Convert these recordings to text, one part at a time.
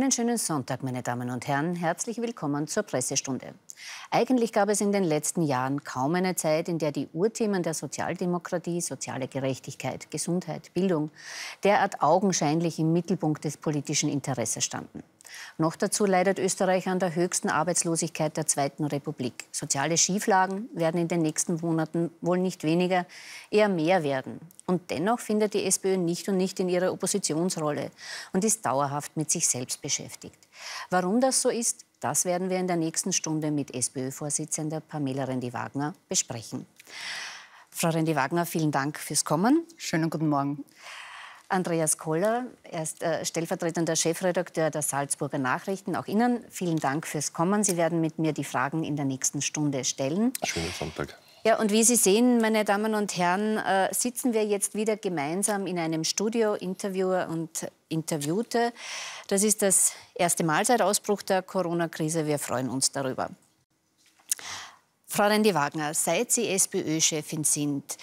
Einen schönen Sonntag, meine Damen und Herren. Herzlich willkommen zur Pressestunde. Eigentlich gab es in den letzten Jahren kaum eine Zeit, in der die Urthemen der Sozialdemokratie, soziale Gerechtigkeit, Gesundheit, Bildung, derart augenscheinlich im Mittelpunkt des politischen Interesses standen. Noch dazu leidet Österreich an der höchsten Arbeitslosigkeit der Zweiten Republik. Soziale Schieflagen werden in den nächsten Monaten wohl nicht weniger, eher mehr werden. Und dennoch findet die SPÖ nicht und nicht in ihrer Oppositionsrolle und ist dauerhaft mit sich selbst beschäftigt. Warum das so ist, das werden wir in der nächsten Stunde mit SPÖ-Vorsitzender Pamela Rendi-Wagner besprechen. Frau Rendi-Wagner, vielen Dank fürs Kommen. Schönen guten Morgen. Andreas Koller, er ist äh, stellvertretender Chefredakteur der Salzburger Nachrichten. Auch Ihnen vielen Dank fürs Kommen. Sie werden mit mir die Fragen in der nächsten Stunde stellen. Schönen Sonntag. Ja, und wie Sie sehen, meine Damen und Herren, äh, sitzen wir jetzt wieder gemeinsam in einem Studio, Interviewer und Interviewte. Das ist das erste Mal seit Ausbruch der Corona-Krise. Wir freuen uns darüber. Frau Rendi Wagner, seit Sie SPÖ-Chefin sind,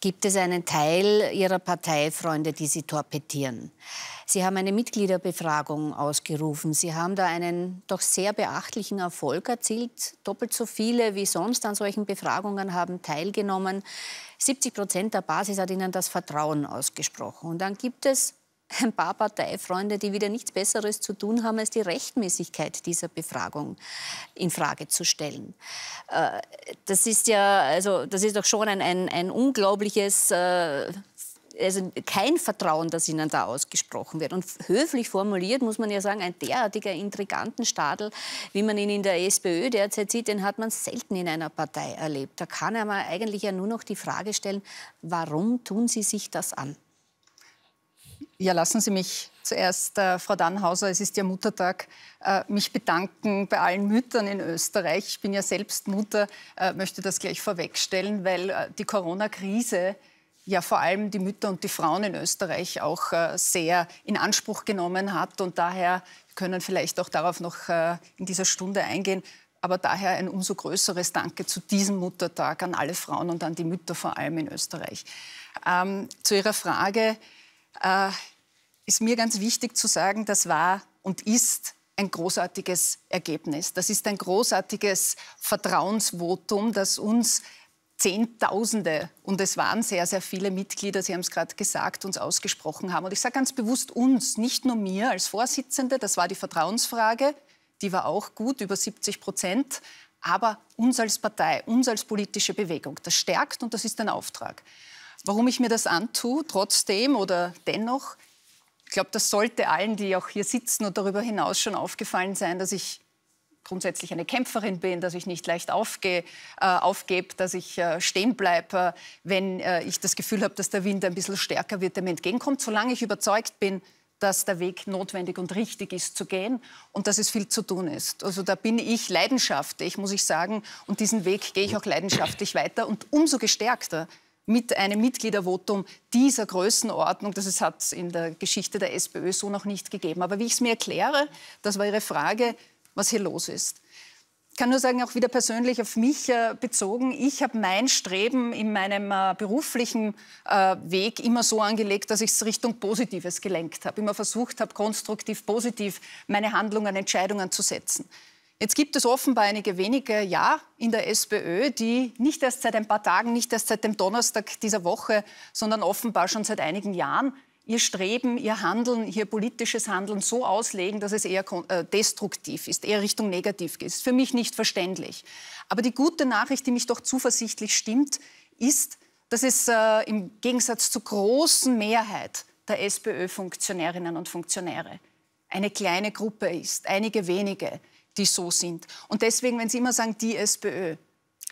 gibt es einen Teil Ihrer Parteifreunde, die Sie torpedieren. Sie haben eine Mitgliederbefragung ausgerufen. Sie haben da einen doch sehr beachtlichen Erfolg erzielt. Doppelt so viele wie sonst an solchen Befragungen haben teilgenommen. 70 Prozent der Basis hat Ihnen das Vertrauen ausgesprochen. Und dann gibt es ein paar Parteifreunde, die wieder nichts Besseres zu tun haben, als die Rechtmäßigkeit dieser Befragung in Frage zu stellen. Äh, das ist ja, also das ist doch schon ein, ein, ein unglaubliches äh, also kein Vertrauen, das ihnen da ausgesprochen wird. Und höflich formuliert muss man ja sagen, ein derartiger Intrigantenstadel, wie man ihn in der SPÖ derzeit sieht, den hat man selten in einer Partei erlebt. Da kann man eigentlich ja nur noch die Frage stellen, warum tun sie sich das an? Ja, lassen Sie mich zuerst, äh, Frau Dannhauser, es ist ja Muttertag, äh, mich bedanken bei allen Müttern in Österreich. Ich bin ja selbst Mutter, äh, möchte das gleich vorwegstellen, weil äh, die Corona-Krise ja vor allem die Mütter und die Frauen in Österreich auch äh, sehr in Anspruch genommen hat. Und daher können vielleicht auch darauf noch äh, in dieser Stunde eingehen. Aber daher ein umso größeres Danke zu diesem Muttertag an alle Frauen und an die Mütter vor allem in Österreich. Ähm, zu Ihrer Frage, äh, ist mir ganz wichtig zu sagen, das war und ist ein großartiges Ergebnis. Das ist ein großartiges Vertrauensvotum, das uns Zehntausende, und es waren sehr, sehr viele Mitglieder, Sie haben es gerade gesagt, uns ausgesprochen haben. Und ich sage ganz bewusst uns, nicht nur mir als Vorsitzende, das war die Vertrauensfrage, die war auch gut, über 70 Prozent, aber uns als Partei, uns als politische Bewegung, das stärkt und das ist ein Auftrag. Warum ich mir das antue, trotzdem oder dennoch, ich glaube, das sollte allen, die auch hier sitzen und darüber hinaus schon aufgefallen sein, dass ich grundsätzlich eine Kämpferin bin, dass ich nicht leicht aufge, äh, aufgebe, dass ich äh, stehen bleibe, äh, wenn äh, ich das Gefühl habe, dass der Wind ein bisschen stärker wird, dem entgegenkommt, solange ich überzeugt bin, dass der Weg notwendig und richtig ist zu gehen und dass es viel zu tun ist. Also da bin ich leidenschaftlich, muss ich sagen, und diesen Weg gehe ich auch leidenschaftlich weiter und umso gestärkter mit einem Mitgliedervotum dieser Größenordnung. Das hat es in der Geschichte der SPÖ so noch nicht gegeben. Aber wie ich es mir erkläre, das war Ihre Frage, was hier los ist. Ich kann nur sagen, auch wieder persönlich auf mich äh, bezogen, ich habe mein Streben in meinem äh, beruflichen äh, Weg immer so angelegt, dass ich es Richtung Positives gelenkt habe. Immer versucht habe, konstruktiv, positiv meine Handlungen, Entscheidungen zu setzen. Jetzt gibt es offenbar einige wenige, ja, in der SPÖ, die nicht erst seit ein paar Tagen, nicht erst seit dem Donnerstag dieser Woche, sondern offenbar schon seit einigen Jahren ihr Streben, ihr Handeln, ihr politisches Handeln so auslegen, dass es eher äh, destruktiv ist, eher Richtung negativ Ist für mich nicht verständlich. Aber die gute Nachricht, die mich doch zuversichtlich stimmt, ist, dass es äh, im Gegensatz zur großen Mehrheit der SPÖ-Funktionärinnen und Funktionäre eine kleine Gruppe ist, einige wenige, die so sind. Und deswegen, wenn Sie immer sagen, die SPÖ,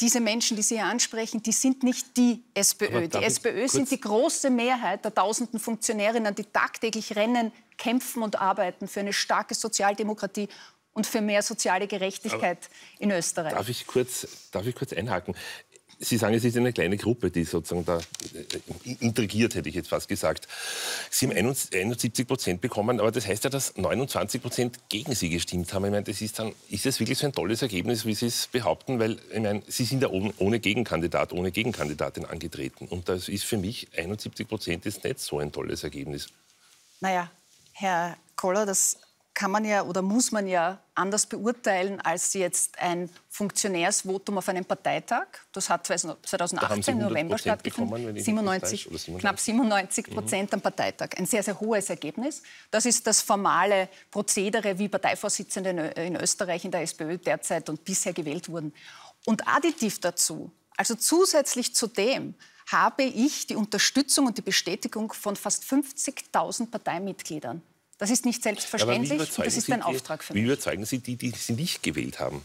diese Menschen, die Sie hier ansprechen, die sind nicht die SPÖ. Die SPÖ sind die große Mehrheit der tausenden Funktionärinnen, die tagtäglich rennen, kämpfen und arbeiten für eine starke Sozialdemokratie und für mehr soziale Gerechtigkeit Aber in Österreich. Darf ich kurz, darf ich kurz einhaken? Sie sagen, es ist eine kleine Gruppe, die sozusagen da äh, äh, intrigiert, hätte ich jetzt fast gesagt. Sie haben 71 Prozent bekommen, aber das heißt ja, dass 29 Prozent gegen Sie gestimmt haben. Ich meine, das ist dann, ist das wirklich so ein tolles Ergebnis, wie Sie es behaupten? Weil, ich meine, Sie sind ja oben ohne Gegenkandidat, ohne Gegenkandidatin angetreten. Und das ist für mich 71 Prozent ist nicht so ein tolles Ergebnis. Naja, Herr Koller, das kann man ja oder muss man ja anders beurteilen als jetzt ein Funktionärsvotum auf einem Parteitag. Das hat 2018 im November stattgefunden. 97, knapp 97 Prozent mhm. am Parteitag. Ein sehr, sehr hohes Ergebnis. Das ist das formale Prozedere, wie Parteivorsitzende in Österreich in der SPÖ derzeit und bisher gewählt wurden. Und additiv dazu, also zusätzlich zu dem, habe ich die Unterstützung und die Bestätigung von fast 50.000 Parteimitgliedern. Das ist nicht selbstverständlich und das ist ein Auftrag für mich. Wie überzeugen Sie die, die Sie nicht gewählt haben?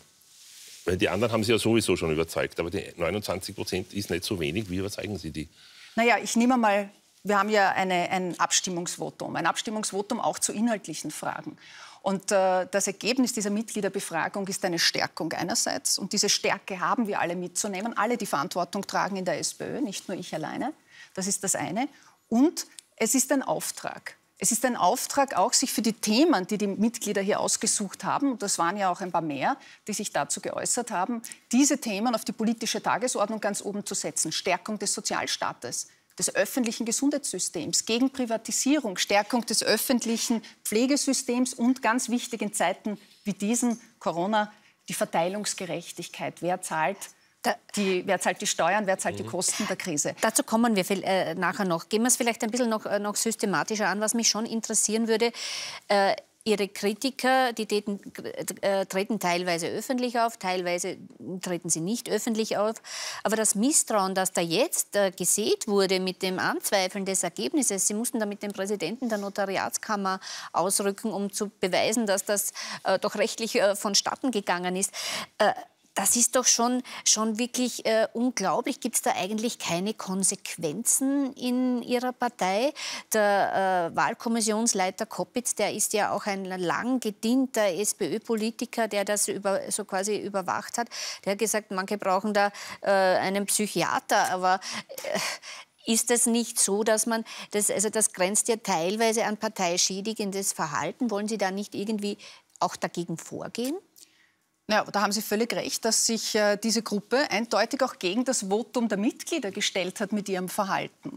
Weil die anderen haben Sie ja sowieso schon überzeugt, aber die 29 Prozent ist nicht so wenig. Wie überzeugen Sie die? Naja, ich nehme mal, wir haben ja eine, ein Abstimmungsvotum, ein Abstimmungsvotum auch zu inhaltlichen Fragen. Und äh, das Ergebnis dieser Mitgliederbefragung ist eine Stärkung einerseits. Und diese Stärke haben wir alle mitzunehmen, alle die Verantwortung tragen in der SPÖ, nicht nur ich alleine. Das ist das eine. Und es ist ein Auftrag. Es ist ein Auftrag auch, sich für die Themen, die die Mitglieder hier ausgesucht haben, und das waren ja auch ein paar mehr, die sich dazu geäußert haben, diese Themen auf die politische Tagesordnung ganz oben zu setzen. Stärkung des Sozialstaates, des öffentlichen Gesundheitssystems, gegen Privatisierung, Stärkung des öffentlichen Pflegesystems und ganz wichtig in Zeiten wie diesen Corona die Verteilungsgerechtigkeit. Wer zahlt die, wer zahlt die Steuern, wer zahlt die mhm. Kosten der Krise? Dazu kommen wir viel, äh, nachher noch. Gehen wir es vielleicht ein bisschen noch, äh, noch, systematischer an, was mich schon interessieren würde. Äh, Ihre Kritiker, die teten, äh, treten teilweise öffentlich auf, teilweise treten sie nicht öffentlich auf. Aber das Misstrauen, das da jetzt äh, gesät wurde mit dem Anzweifeln des Ergebnisses, Sie mussten da mit dem Präsidenten der Notariatskammer ausrücken, um zu beweisen, dass das äh, doch rechtlich äh, vonstatten gegangen ist. Äh, das ist doch schon, schon wirklich äh, unglaublich. Gibt es da eigentlich keine Konsequenzen in Ihrer Partei? Der äh, Wahlkommissionsleiter Koppitz, der ist ja auch ein lang gedienter SPÖ-Politiker, der das über, so quasi überwacht hat. Der hat gesagt, manche brauchen da äh, einen Psychiater, aber äh, ist das nicht so, dass man, das, also das grenzt ja teilweise an parteischädigendes Verhalten. Wollen Sie da nicht irgendwie auch dagegen vorgehen? Ja, da haben Sie völlig recht, dass sich äh, diese Gruppe eindeutig auch gegen das Votum der Mitglieder gestellt hat mit ihrem Verhalten.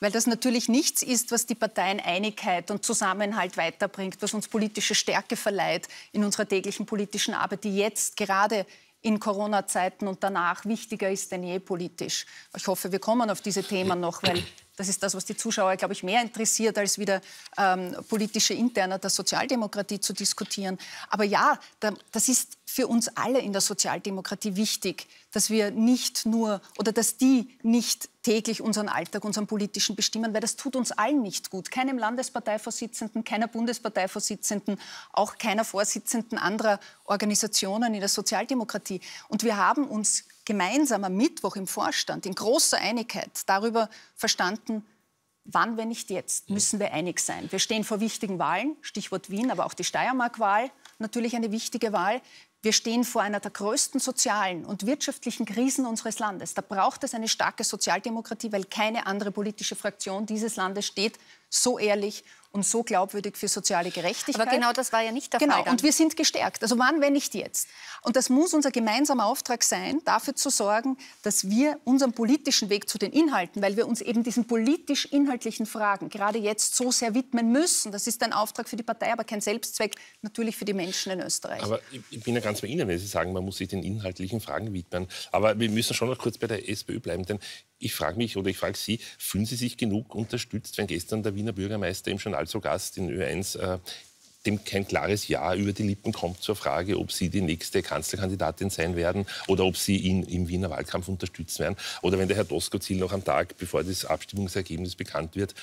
Weil das natürlich nichts ist, was die Parteien Einigkeit und Zusammenhalt weiterbringt, was uns politische Stärke verleiht in unserer täglichen politischen Arbeit, die jetzt gerade in Corona-Zeiten und danach wichtiger ist denn je politisch. Ich hoffe, wir kommen auf diese Themen noch, weil das ist das, was die Zuschauer, glaube ich, mehr interessiert, als wieder ähm, politische Interne der Sozialdemokratie zu diskutieren. Aber ja, da, das ist für uns alle in der Sozialdemokratie wichtig, dass wir nicht nur oder dass die nicht täglich unseren Alltag, unseren politischen bestimmen, weil das tut uns allen nicht gut. Keinem Landesparteivorsitzenden, keiner Bundesparteivorsitzenden, auch keiner Vorsitzenden anderer Organisationen in der Sozialdemokratie. Und wir haben uns gemeinsam am Mittwoch im Vorstand in großer Einigkeit darüber verstanden, wann, wenn nicht jetzt, müssen wir einig sein. Wir stehen vor wichtigen Wahlen, Stichwort Wien, aber auch die Steiermark-Wahl, natürlich eine wichtige Wahl. Wir stehen vor einer der größten sozialen und wirtschaftlichen Krisen unseres Landes. Da braucht es eine starke Sozialdemokratie, weil keine andere politische Fraktion dieses Landes steht so ehrlich und so glaubwürdig für soziale Gerechtigkeit. Aber genau das war ja nicht der genau, Fall. Genau, und wir sind gestärkt. Also wann, wenn nicht jetzt? Und das muss unser gemeinsamer Auftrag sein, dafür zu sorgen, dass wir unseren politischen Weg zu den Inhalten, weil wir uns eben diesen politisch-inhaltlichen Fragen gerade jetzt so sehr widmen müssen. Das ist ein Auftrag für die Partei, aber kein Selbstzweck, natürlich für die Menschen in Österreich. Aber ich bin ja ganz bei Ihnen, wenn Sie sagen, man muss sich den inhaltlichen Fragen widmen. Aber wir müssen schon noch kurz bei der SPÖ bleiben, denn ich frage mich oder ich frage Sie, fühlen Sie sich genug unterstützt, wenn gestern der Wiener Bürgermeister im Journal zu Gast in Ö1 äh, dem kein klares Ja über die Lippen kommt zur Frage, ob Sie die nächste Kanzlerkandidatin sein werden oder ob Sie ihn im Wiener Wahlkampf unterstützen werden. Oder wenn der Herr Doskozil noch am Tag, bevor das Abstimmungsergebnis bekannt wird,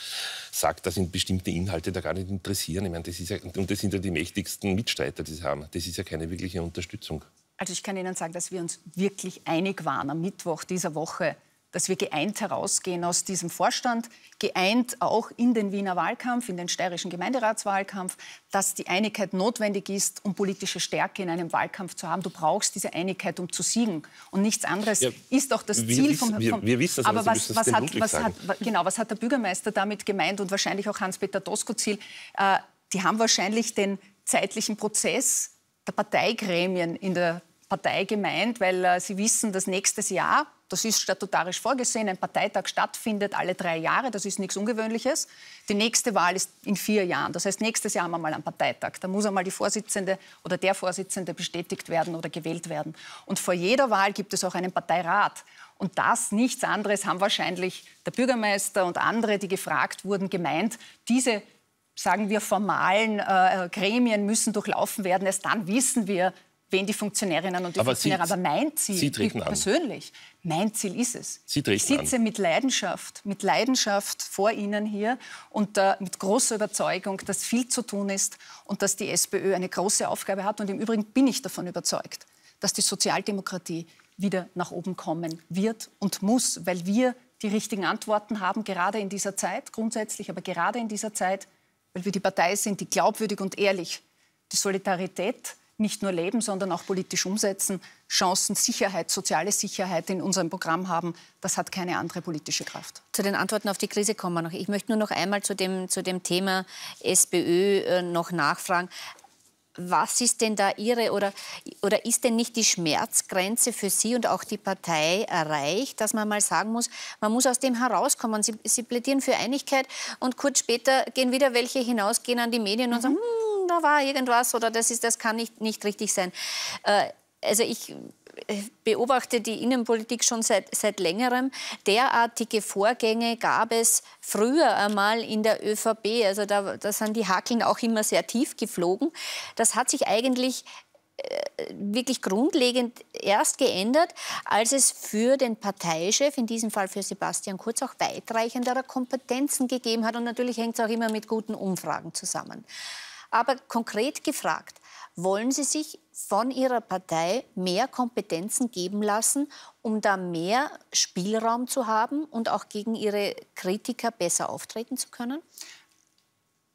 sagt, dass ihn bestimmte Inhalte da gar nicht interessieren. Ich meine, das ist ja, und das sind ja die mächtigsten Mitstreiter, die Sie haben. Das ist ja keine wirkliche Unterstützung. Also ich kann Ihnen sagen, dass wir uns wirklich einig waren am Mittwoch dieser Woche dass wir geeint herausgehen aus diesem Vorstand, geeint auch in den Wiener Wahlkampf, in den steirischen Gemeinderatswahlkampf, dass die Einigkeit notwendig ist, um politische Stärke in einem Wahlkampf zu haben. Du brauchst diese Einigkeit, um zu siegen. Und nichts anderes ja, ist auch das Ziel wissen, vom, vom wir, wir wissen das, aber was, was, hat, was hat, genau, was hat der Bürgermeister damit gemeint und wahrscheinlich auch Hans-Peter Doskozil? Äh, die haben wahrscheinlich den zeitlichen Prozess der Parteigremien in der Partei gemeint, weil äh, sie wissen, dass nächstes Jahr das ist statutarisch vorgesehen. Ein Parteitag stattfindet alle drei Jahre. Das ist nichts Ungewöhnliches. Die nächste Wahl ist in vier Jahren. Das heißt, nächstes Jahr haben wir mal einen Parteitag. Da muss einmal die Vorsitzende oder der Vorsitzende bestätigt werden oder gewählt werden. Und vor jeder Wahl gibt es auch einen Parteirat. Und das, nichts anderes, haben wahrscheinlich der Bürgermeister und andere, die gefragt wurden, gemeint. Diese sagen wir, formalen äh, Gremien müssen durchlaufen werden. Erst dann wissen wir, stehen die Funktionärinnen und die aber Funktionäre. Sie, aber mein Ziel, Sie ich persönlich, mein Ziel ist es. Sie ich sitze an. mit Leidenschaft, mit Leidenschaft vor Ihnen hier und äh, mit großer Überzeugung, dass viel zu tun ist und dass die SPÖ eine große Aufgabe hat. Und im Übrigen bin ich davon überzeugt, dass die Sozialdemokratie wieder nach oben kommen wird und muss, weil wir die richtigen Antworten haben, gerade in dieser Zeit, grundsätzlich, aber gerade in dieser Zeit, weil wir die Partei sind, die glaubwürdig und ehrlich die Solidarität nicht nur leben, sondern auch politisch umsetzen, Chancen, Sicherheit, soziale Sicherheit in unserem Programm haben, das hat keine andere politische Kraft. Zu den Antworten auf die Krise kommen wir noch. Ich möchte nur noch einmal zu dem, zu dem Thema SPÖ äh, noch nachfragen was ist denn da Ihre oder, oder ist denn nicht die Schmerzgrenze für Sie und auch die Partei erreicht, dass man mal sagen muss, man muss aus dem herauskommen. Sie, Sie plädieren für Einigkeit und kurz später gehen wieder welche hinaus, gehen an die Medien mhm. und sagen, mhm. hm, da war irgendwas oder das, ist, das kann nicht, nicht richtig sein. Äh, also ich beobachte die Innenpolitik schon seit, seit längerem. Derartige Vorgänge gab es früher einmal in der ÖVP. Also da, da sind die Hakeln auch immer sehr tief geflogen. Das hat sich eigentlich äh, wirklich grundlegend erst geändert, als es für den Parteichef, in diesem Fall für Sebastian Kurz, auch weitreichendere Kompetenzen gegeben hat. Und natürlich hängt es auch immer mit guten Umfragen zusammen. Aber konkret gefragt, wollen Sie sich von Ihrer Partei mehr Kompetenzen geben lassen, um da mehr Spielraum zu haben und auch gegen Ihre Kritiker besser auftreten zu können?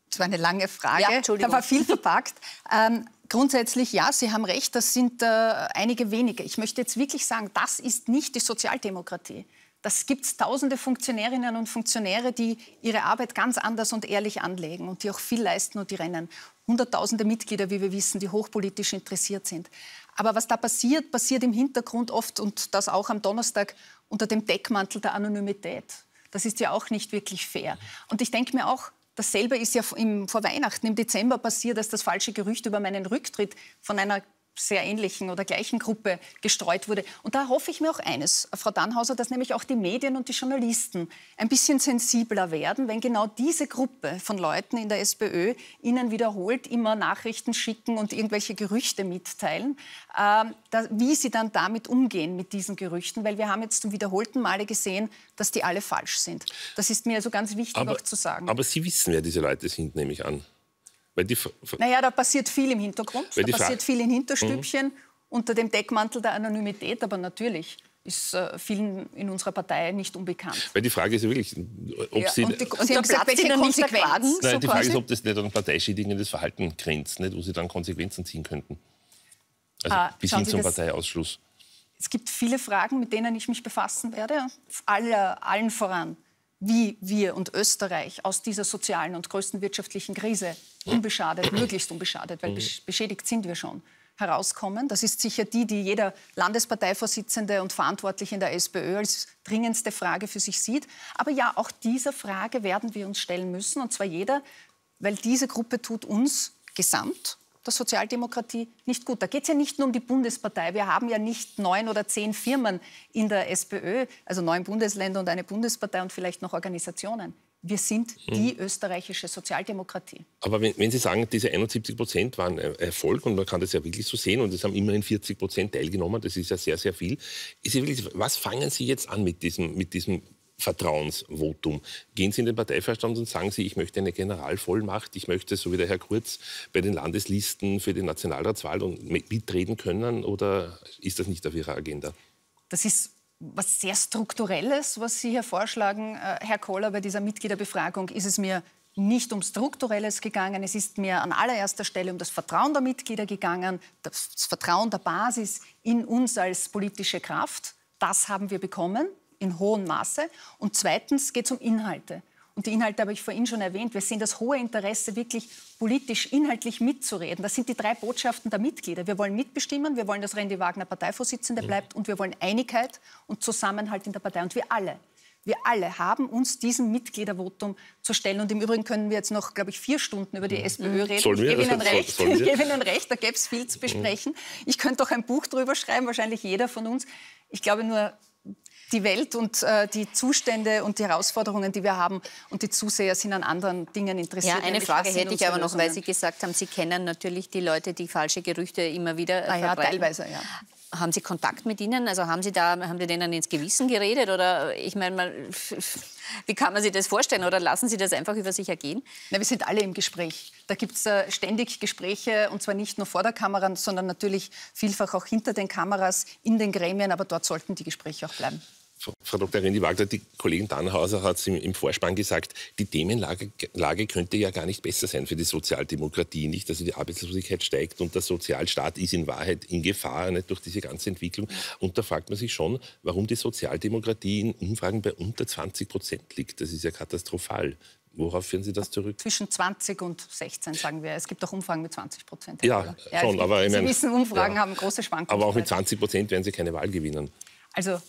Das war eine lange Frage. Ja, Entschuldigung. Da war viel verpackt. Ähm, grundsätzlich ja, Sie haben recht, das sind äh, einige wenige. Ich möchte jetzt wirklich sagen, das ist nicht die Sozialdemokratie. Das gibt es tausende Funktionärinnen und Funktionäre, die ihre Arbeit ganz anders und ehrlich anlegen und die auch viel leisten und die rennen hunderttausende Mitglieder, wie wir wissen, die hochpolitisch interessiert sind. Aber was da passiert, passiert im Hintergrund oft und das auch am Donnerstag unter dem Deckmantel der Anonymität. Das ist ja auch nicht wirklich fair. Und ich denke mir auch, dasselbe ist ja im, vor Weihnachten im Dezember passiert, dass das falsche Gerücht über meinen Rücktritt von einer sehr ähnlichen oder gleichen Gruppe gestreut wurde. Und da hoffe ich mir auch eines, Frau Dannhauser, dass nämlich auch die Medien und die Journalisten ein bisschen sensibler werden, wenn genau diese Gruppe von Leuten in der SPÖ ihnen wiederholt immer Nachrichten schicken und irgendwelche Gerüchte mitteilen, äh, da, wie sie dann damit umgehen mit diesen Gerüchten, weil wir haben jetzt zum wiederholten Male gesehen, dass die alle falsch sind. Das ist mir also ganz wichtig aber, auch zu sagen. Aber Sie wissen, wer diese Leute sind, nehme ich an. Weil die, naja, da passiert viel im Hintergrund, da passiert viel in Hinterstübchen, mhm. unter dem Deckmantel der Anonymität, aber natürlich ist äh, vielen in unserer Partei nicht unbekannt. Weil die Frage ist ja wirklich, ob ja, sie... Und, die, und sie haben gesagt, welche Konsequenzen? Nein, so die Frage quasi? ist, ob das nicht an parteischädigendes Verhalten grenzt, nicht, wo sie dann Konsequenzen ziehen könnten. Also ah, bis hin zum Parteiausschluss. Es gibt viele Fragen, mit denen ich mich befassen werde, alle, allen voran wie wir und Österreich aus dieser sozialen und größten wirtschaftlichen Krise unbeschadet, möglichst unbeschadet, weil mhm. beschädigt sind wir schon, herauskommen. Das ist sicher die, die jeder Landesparteivorsitzende und Verantwortliche in der SPÖ als dringendste Frage für sich sieht. Aber ja, auch dieser Frage werden wir uns stellen müssen, und zwar jeder, weil diese Gruppe tut uns gesamt der Sozialdemokratie nicht gut. Da geht es ja nicht nur um die Bundespartei. Wir haben ja nicht neun oder zehn Firmen in der SPÖ, also neun Bundesländer und eine Bundespartei und vielleicht noch Organisationen. Wir sind die hm. österreichische Sozialdemokratie. Aber wenn, wenn, Sie sagen, diese 71 Prozent waren Erfolg und man kann das ja wirklich so sehen und es haben immerhin 40 Prozent teilgenommen, das ist ja sehr, sehr viel. Wirklich, was fangen Sie jetzt an mit diesem, mit diesem Vertrauensvotum. Gehen Sie in den Parteivorstand und sagen Sie, ich möchte eine Generalvollmacht, ich möchte, so wie der Herr Kurz, bei den Landeslisten für die Nationalratswahl mitreden können oder ist das nicht auf Ihrer Agenda? Das ist was sehr Strukturelles, was Sie hier vorschlagen, äh, Herr Kohler, bei dieser Mitgliederbefragung ist es mir nicht um Strukturelles gegangen. Es ist mir an allererster Stelle um das Vertrauen der Mitglieder gegangen, das Vertrauen der Basis in uns als politische Kraft. Das haben wir bekommen in hohem Maße. Und zweitens geht es um Inhalte. Und die Inhalte habe ich vorhin schon erwähnt. Wir sehen das hohe Interesse, wirklich politisch, inhaltlich mitzureden. Das sind die drei Botschaften der Mitglieder. Wir wollen mitbestimmen, wir wollen, dass Randy Wagner Parteivorsitzende mhm. bleibt und wir wollen Einigkeit und Zusammenhalt in der Partei. Und wir alle, wir alle haben uns diesem Mitgliedervotum zu stellen. Und im Übrigen können wir jetzt noch, glaube ich, vier Stunden über die mhm. SPÖ reden. Sollen wir? Ich gebe Ihnen recht, ich gebe Ihnen recht da gäbe es viel zu besprechen. Mhm. Ich könnte auch ein Buch darüber schreiben, wahrscheinlich jeder von uns. Ich glaube nur, die Welt und äh, die Zustände und die Herausforderungen, die wir haben. Und die Zuseher sind an anderen Dingen interessiert. Ja, eine Frage hätte ich aber noch, weil Sie gesagt haben, Sie kennen natürlich die Leute, die falsche Gerüchte immer wieder äh, ah, ja, teilweise, ja. Haben Sie Kontakt mit ihnen? Also haben Sie da, haben Sie denen ins Gewissen geredet? Oder äh, ich meine, wie kann man sich das vorstellen? Oder lassen Sie das einfach über sich ergehen? Na, wir sind alle im Gespräch. Da gibt es äh, ständig Gespräche und zwar nicht nur vor der Kamera, sondern natürlich vielfach auch hinter den Kameras, in den Gremien. Aber dort sollten die Gespräche auch bleiben. Frau Dr. Rendi Wagner, die Kollegin Tannhauser hat es im, im, Vorspann gesagt, die Themenlage Lage könnte ja gar nicht besser sein für die Sozialdemokratie, nicht? Also die Arbeitslosigkeit steigt und der Sozialstaat ist in Wahrheit in Gefahr nicht, durch diese ganze Entwicklung. Und da fragt man sich schon, warum die Sozialdemokratie in Umfragen bei unter 20 Prozent liegt. Das ist ja katastrophal. Worauf führen Sie das zurück? Zwischen 20 und 16, sagen wir. Es gibt auch Umfragen mit 20 Prozent. Ja, ja, schon. Gibt, aber Sie meine, wissen, Umfragen ja, haben große Schwankungen. Aber auch mit 20 Prozent werden Sie keine Wahl gewinnen. Also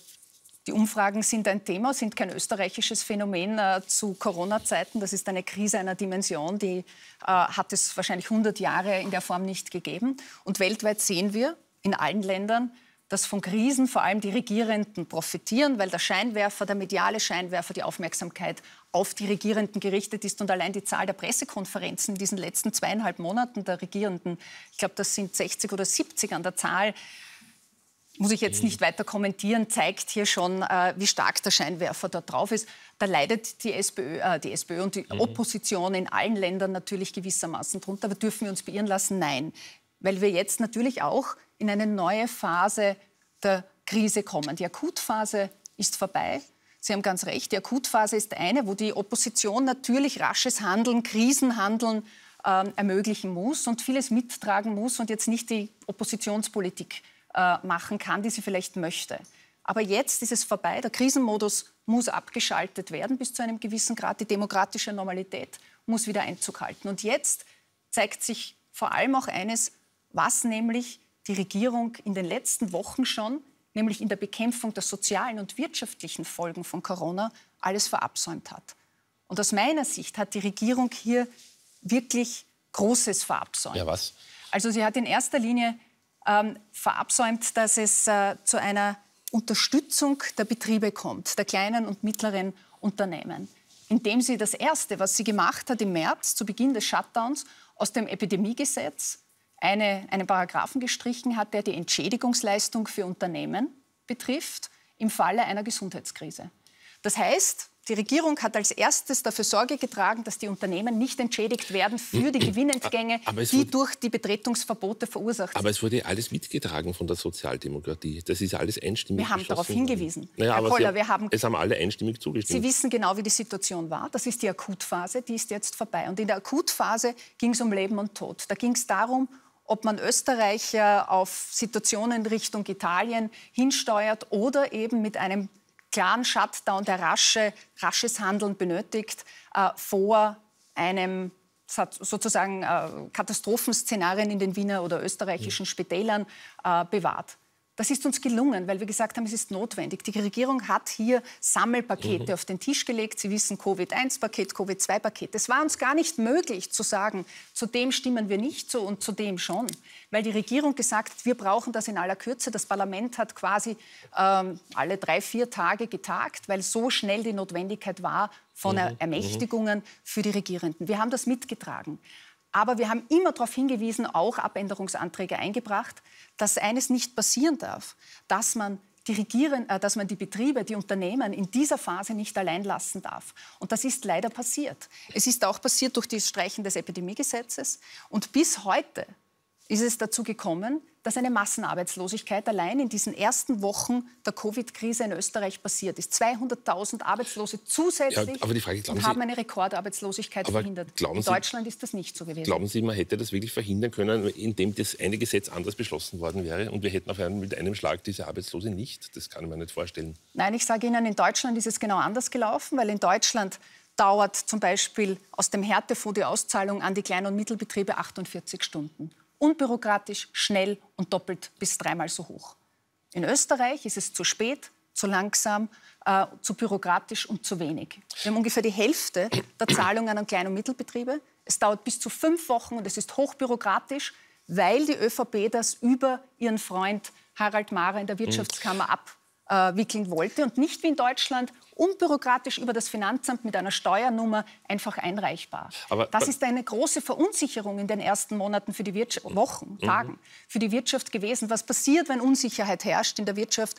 die Umfragen sind ein Thema, sind kein österreichisches Phänomen äh, zu Corona-Zeiten. Das ist eine Krise einer Dimension, die äh, hat es wahrscheinlich 100 Jahre in der Form nicht gegeben. Und weltweit sehen wir in allen Ländern, dass von Krisen vor allem die Regierenden profitieren, weil der Scheinwerfer, der mediale Scheinwerfer, die Aufmerksamkeit auf die Regierenden gerichtet ist. Und allein die Zahl der Pressekonferenzen in diesen letzten zweieinhalb Monaten der Regierenden, ich glaube, das sind 60 oder 70 an der Zahl, muss ich jetzt nicht weiter kommentieren, zeigt hier schon, äh, wie stark der Scheinwerfer da drauf ist. Da leidet die SPÖ, äh, die SPÖ und die mhm. Opposition in allen Ländern natürlich gewissermaßen drunter. Aber dürfen wir uns beirren lassen? Nein. Weil wir jetzt natürlich auch in eine neue Phase der Krise kommen. Die Akutphase ist vorbei. Sie haben ganz recht, die Akutphase ist eine, wo die Opposition natürlich rasches Handeln, Krisenhandeln ähm, ermöglichen muss und vieles mittragen muss und jetzt nicht die Oppositionspolitik äh, machen kann, die sie vielleicht möchte. Aber jetzt ist es vorbei, der Krisenmodus muss abgeschaltet werden bis zu einem gewissen Grad, die demokratische Normalität muss wieder Einzug halten. Und jetzt zeigt sich vor allem auch eines, was nämlich die Regierung in den letzten Wochen schon, nämlich in der Bekämpfung der sozialen und wirtschaftlichen Folgen von Corona, alles verabsäumt hat. Und aus meiner Sicht hat die Regierung hier wirklich Großes verabsäumt. Ja, was? Also sie hat in erster Linie ähm, verabsäumt, dass es äh, zu einer Unterstützung der Betriebe kommt, der kleinen und mittleren Unternehmen, indem sie das Erste, was sie gemacht hat im März, zu Beginn des Shutdowns, aus dem Epidemiegesetz eine, einen Paragraphen gestrichen hat, der die Entschädigungsleistung für Unternehmen betrifft im Falle einer Gesundheitskrise. Das heißt, die Regierung hat als erstes dafür Sorge getragen, dass die Unternehmen nicht entschädigt werden für die Gewinnentgänge, die durch die Betretungsverbote verursacht sind. Aber es wurde alles mitgetragen von der Sozialdemokratie. Das ist alles einstimmig. Wir haben darauf hingewiesen. Naja, Herr Koller, wir haben, es haben alle einstimmig zugestimmt. Sie wissen genau, wie die Situation war. Das ist die Akutphase, die ist jetzt vorbei. Und in der Akutphase ging es um Leben und Tod. Da ging es darum, ob man Österreicher auf Situationen Richtung Italien hinsteuert oder eben mit einem klaren Shutdown, der rasche, rasches Handeln benötigt äh, vor einem sozusagen äh, Katastrophenszenarien in den Wiener oder österreichischen Spitälern äh, bewahrt. Das ist uns gelungen, weil wir gesagt haben, es ist notwendig. Die Regierung hat hier Sammelpakete mhm. auf den Tisch gelegt. Sie wissen Covid-1-Paket, Covid-2-Paket. Es war uns gar nicht möglich zu sagen, zu dem stimmen wir nicht so und zu dem schon. Weil die Regierung gesagt hat, wir brauchen das in aller Kürze. Das Parlament hat quasi ähm, alle drei, vier Tage getagt, weil so schnell die Notwendigkeit war von mhm. mhm. Ermächtigungen mhm. für die Regierenden. Wir haben das mitgetragen. Aber wir haben immer darauf hingewiesen, auch Abänderungsanträge eingebracht, dass eines nicht passieren darf, dass man die Regieren, äh, dass man die Betriebe, die Unternehmen in dieser Phase nicht allein lassen darf. Und das ist leider passiert. Es ist auch passiert durch das Streichen des Epidemiegesetzes. Und bis heute ist es dazu gekommen, dass eine Massenarbeitslosigkeit allein in diesen ersten Wochen der Covid-Krise in Österreich passiert ist. 200.000 Arbeitslose zusätzlich ja, aber die Frage, und Sie, haben eine Rekordarbeitslosigkeit verhindert. In Deutschland Sie, ist das nicht so gewesen. Glauben Sie, man hätte das wirklich verhindern können, indem das eine Gesetz anders beschlossen worden wäre und wir hätten auf einmal mit einem Schlag diese Arbeitslose nicht? Das kann ich mir nicht vorstellen. Nein, ich sage Ihnen, in Deutschland ist es genau anders gelaufen, weil in Deutschland dauert zum Beispiel aus dem Härtefonds die Auszahlung an die Klein- und Mittelbetriebe 48 Stunden unbürokratisch, schnell und doppelt bis dreimal so hoch. In Österreich ist es zu spät, zu langsam, äh, zu bürokratisch und zu wenig. Wir haben ungefähr die Hälfte der Zahlungen an Klein- und Mittelbetriebe. Es dauert bis zu fünf Wochen und es ist hochbürokratisch, weil die ÖVP das über ihren Freund Harald Mahrer in der mhm. Wirtschaftskammer ab äh, wickeln wollte und nicht wie in Deutschland unbürokratisch über das Finanzamt mit einer Steuernummer einfach einreichbar. Aber, das ist eine große Verunsicherung in den ersten Monaten für die Wirtschaft, mhm. Wochen, mhm. Tagen für die Wirtschaft gewesen. Was passiert, wenn Unsicherheit herrscht in der Wirtschaft?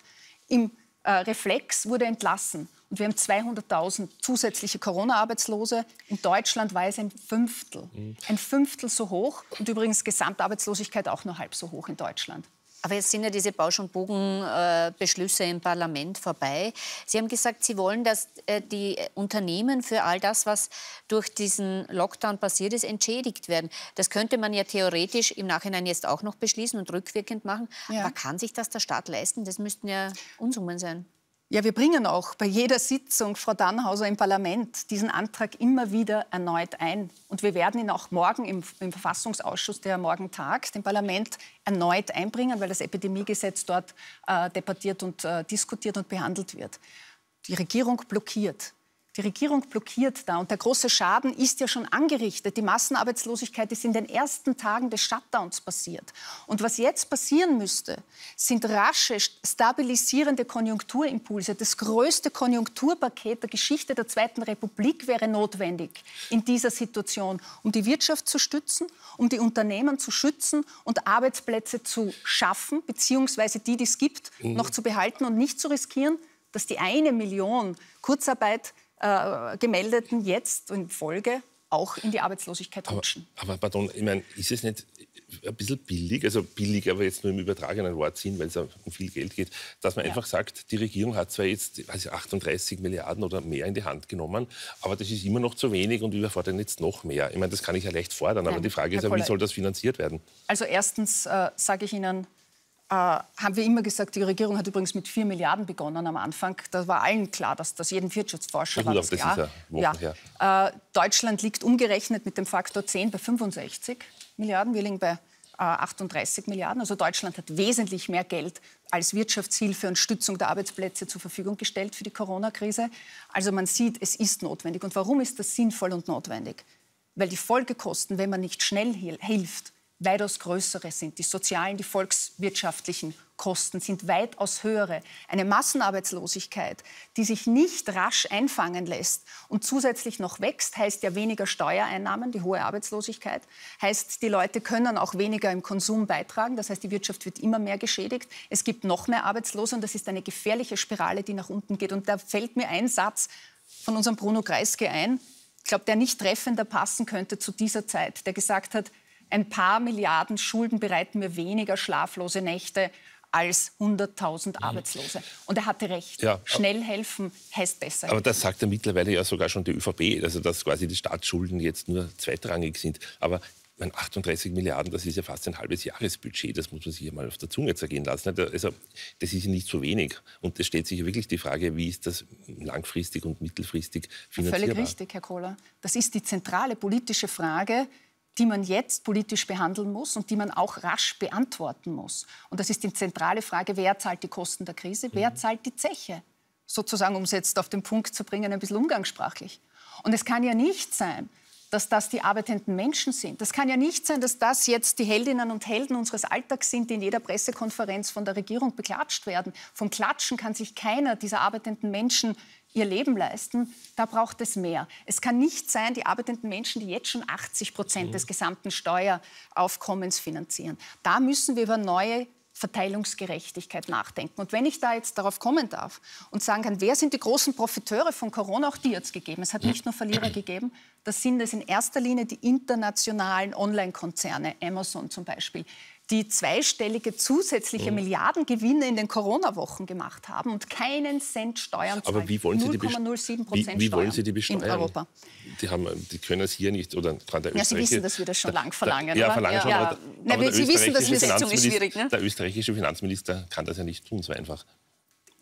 Im äh, Reflex wurde entlassen. Und wir haben 200.000 zusätzliche Corona-Arbeitslose. In Deutschland war es ein Fünftel. Mhm. Ein Fünftel so hoch. Und übrigens Gesamtarbeitslosigkeit auch nur halb so hoch in Deutschland. Aber jetzt sind ja diese Bausch- und Bogenbeschlüsse äh, im Parlament vorbei. Sie haben gesagt, Sie wollen, dass äh, die Unternehmen für all das, was durch diesen Lockdown passiert ist, entschädigt werden. Das könnte man ja theoretisch im Nachhinein jetzt auch noch beschließen und rückwirkend machen. Ja. Aber kann sich das der Staat leisten? Das müssten ja Unsummen sein. Ja, wir bringen auch bei jeder Sitzung, Frau Dannhauser, im Parlament diesen Antrag immer wieder erneut ein. Und wir werden ihn auch morgen im, im Verfassungsausschuss, der morgen tagt, im Parlament erneut einbringen, weil das Epidemiegesetz dort äh, debattiert und äh, diskutiert und behandelt wird. Die Regierung blockiert. Die Regierung blockiert da und der große Schaden ist ja schon angerichtet. Die Massenarbeitslosigkeit ist in den ersten Tagen des Shutdowns passiert. Und was jetzt passieren müsste, sind rasche, stabilisierende Konjunkturimpulse. Das größte Konjunkturpaket der Geschichte der Zweiten Republik wäre notwendig in dieser Situation, um die Wirtschaft zu stützen, um die Unternehmen zu schützen und Arbeitsplätze zu schaffen, beziehungsweise die, die es gibt, mhm. noch zu behalten und nicht zu riskieren, dass die eine Million Kurzarbeit äh, Gemeldeten jetzt in Folge auch in die Arbeitslosigkeit rutschen. Aber, pardon, ich meine, ist es nicht ein bisschen billig, also billig, aber jetzt nur im übertragenen Wort Sinn, weil es um viel Geld geht, dass man ja. einfach sagt, die Regierung hat zwar jetzt also 38 Milliarden oder mehr in die Hand genommen, aber das ist immer noch zu wenig und überfordern jetzt noch mehr. Ich meine, das kann ich ja leicht fordern, Nein, aber die Frage Herr ist ja, wie soll das finanziert werden? Also erstens äh, sage ich Ihnen, äh, haben wir immer gesagt, die Regierung hat übrigens mit 4 Milliarden begonnen am Anfang. Da war allen klar, dass das jeden Wirtschaftsforscher war. Das das klar. Ja ja. Äh, Deutschland liegt umgerechnet mit dem Faktor 10 bei 65 Milliarden. Wir liegen bei äh, 38 Milliarden. Also Deutschland hat wesentlich mehr Geld als Wirtschaftshilfe und Stützung der Arbeitsplätze zur Verfügung gestellt für die Corona-Krise. Also man sieht, es ist notwendig. Und warum ist das sinnvoll und notwendig? Weil die Folgekosten, wenn man nicht schnell hilft, weitaus größere sind. Die sozialen, die volkswirtschaftlichen Kosten sind weitaus höhere. Eine Massenarbeitslosigkeit, die sich nicht rasch einfangen lässt und zusätzlich noch wächst, heißt ja weniger Steuereinnahmen, die hohe Arbeitslosigkeit, heißt, die Leute können auch weniger im Konsum beitragen. Das heißt, die Wirtschaft wird immer mehr geschädigt. Es gibt noch mehr Arbeitslose und das ist eine gefährliche Spirale, die nach unten geht. Und da fällt mir ein Satz von unserem Bruno Kreisky ein, ich glaube, der nicht treffender passen könnte zu dieser Zeit, der gesagt hat, ein paar Milliarden Schulden bereiten mir weniger schlaflose Nächte als 100.000 mhm. Arbeitslose. Und er hatte recht. Ja. Schnell helfen heißt besser. Aber das sagt ja mittlerweile ja sogar schon die ÖVP, also dass quasi die Staatsschulden jetzt nur zweitrangig sind. Aber 38 Milliarden, das ist ja fast ein halbes Jahresbudget, das muss man sich ja mal auf der Zunge zergehen lassen. Also, also, das ist ja nicht so wenig. Und es stellt sich ja wirklich die Frage, wie ist das langfristig und mittelfristig finanzierbar? Völlig richtig, Herr Kohler. Das ist die zentrale politische Frage, die man jetzt politisch behandeln muss und die man auch rasch beantworten muss. Und das ist die zentrale Frage, wer zahlt die Kosten der Krise, wer mhm. zahlt die Zeche? Sozusagen, um es jetzt auf den Punkt zu bringen, ein bisschen umgangssprachlich. Und es kann ja nicht sein, dass das die arbeitenden Menschen sind. Das kann ja nicht sein, dass das jetzt die Heldinnen und Helden unseres Alltags sind, die in jeder Pressekonferenz von der Regierung beklatscht werden. Vom Klatschen kann sich keiner dieser arbeitenden Menschen ihr Leben leisten, da braucht es mehr. Es kann nicht sein, die arbeitenden Menschen, die jetzt schon 80 Prozent mhm. des gesamten Steueraufkommens finanzieren. Da müssen wir über neue Verteilungsgerechtigkeit nachdenken. Und wenn ich da jetzt darauf kommen darf und sagen kann, wer sind die großen Profiteure von Corona, auch die hat es gegeben. Es hat nicht nur Verlierer gegeben, das sind es in erster Linie die internationalen Online-Konzerne, Amazon zum Beispiel, die zweistellige zusätzliche mhm. Milliardengewinne in den Corona-Wochen gemacht haben und keinen Cent Steuern zahlen. Aber wie wollen Sie die, wie, wie wollen Sie die besteuern? In Europa. Die, haben, die können es hier nicht, oder gerade der ja, Sie wissen, dass wir das schon lange verlangen. Da, ja, verlangen ja. schon. Aber, ja. aber Nein, Sie wissen, dass die Setzung ist schwierig. Ne? Der österreichische Finanzminister kann das ja nicht tun, so einfach.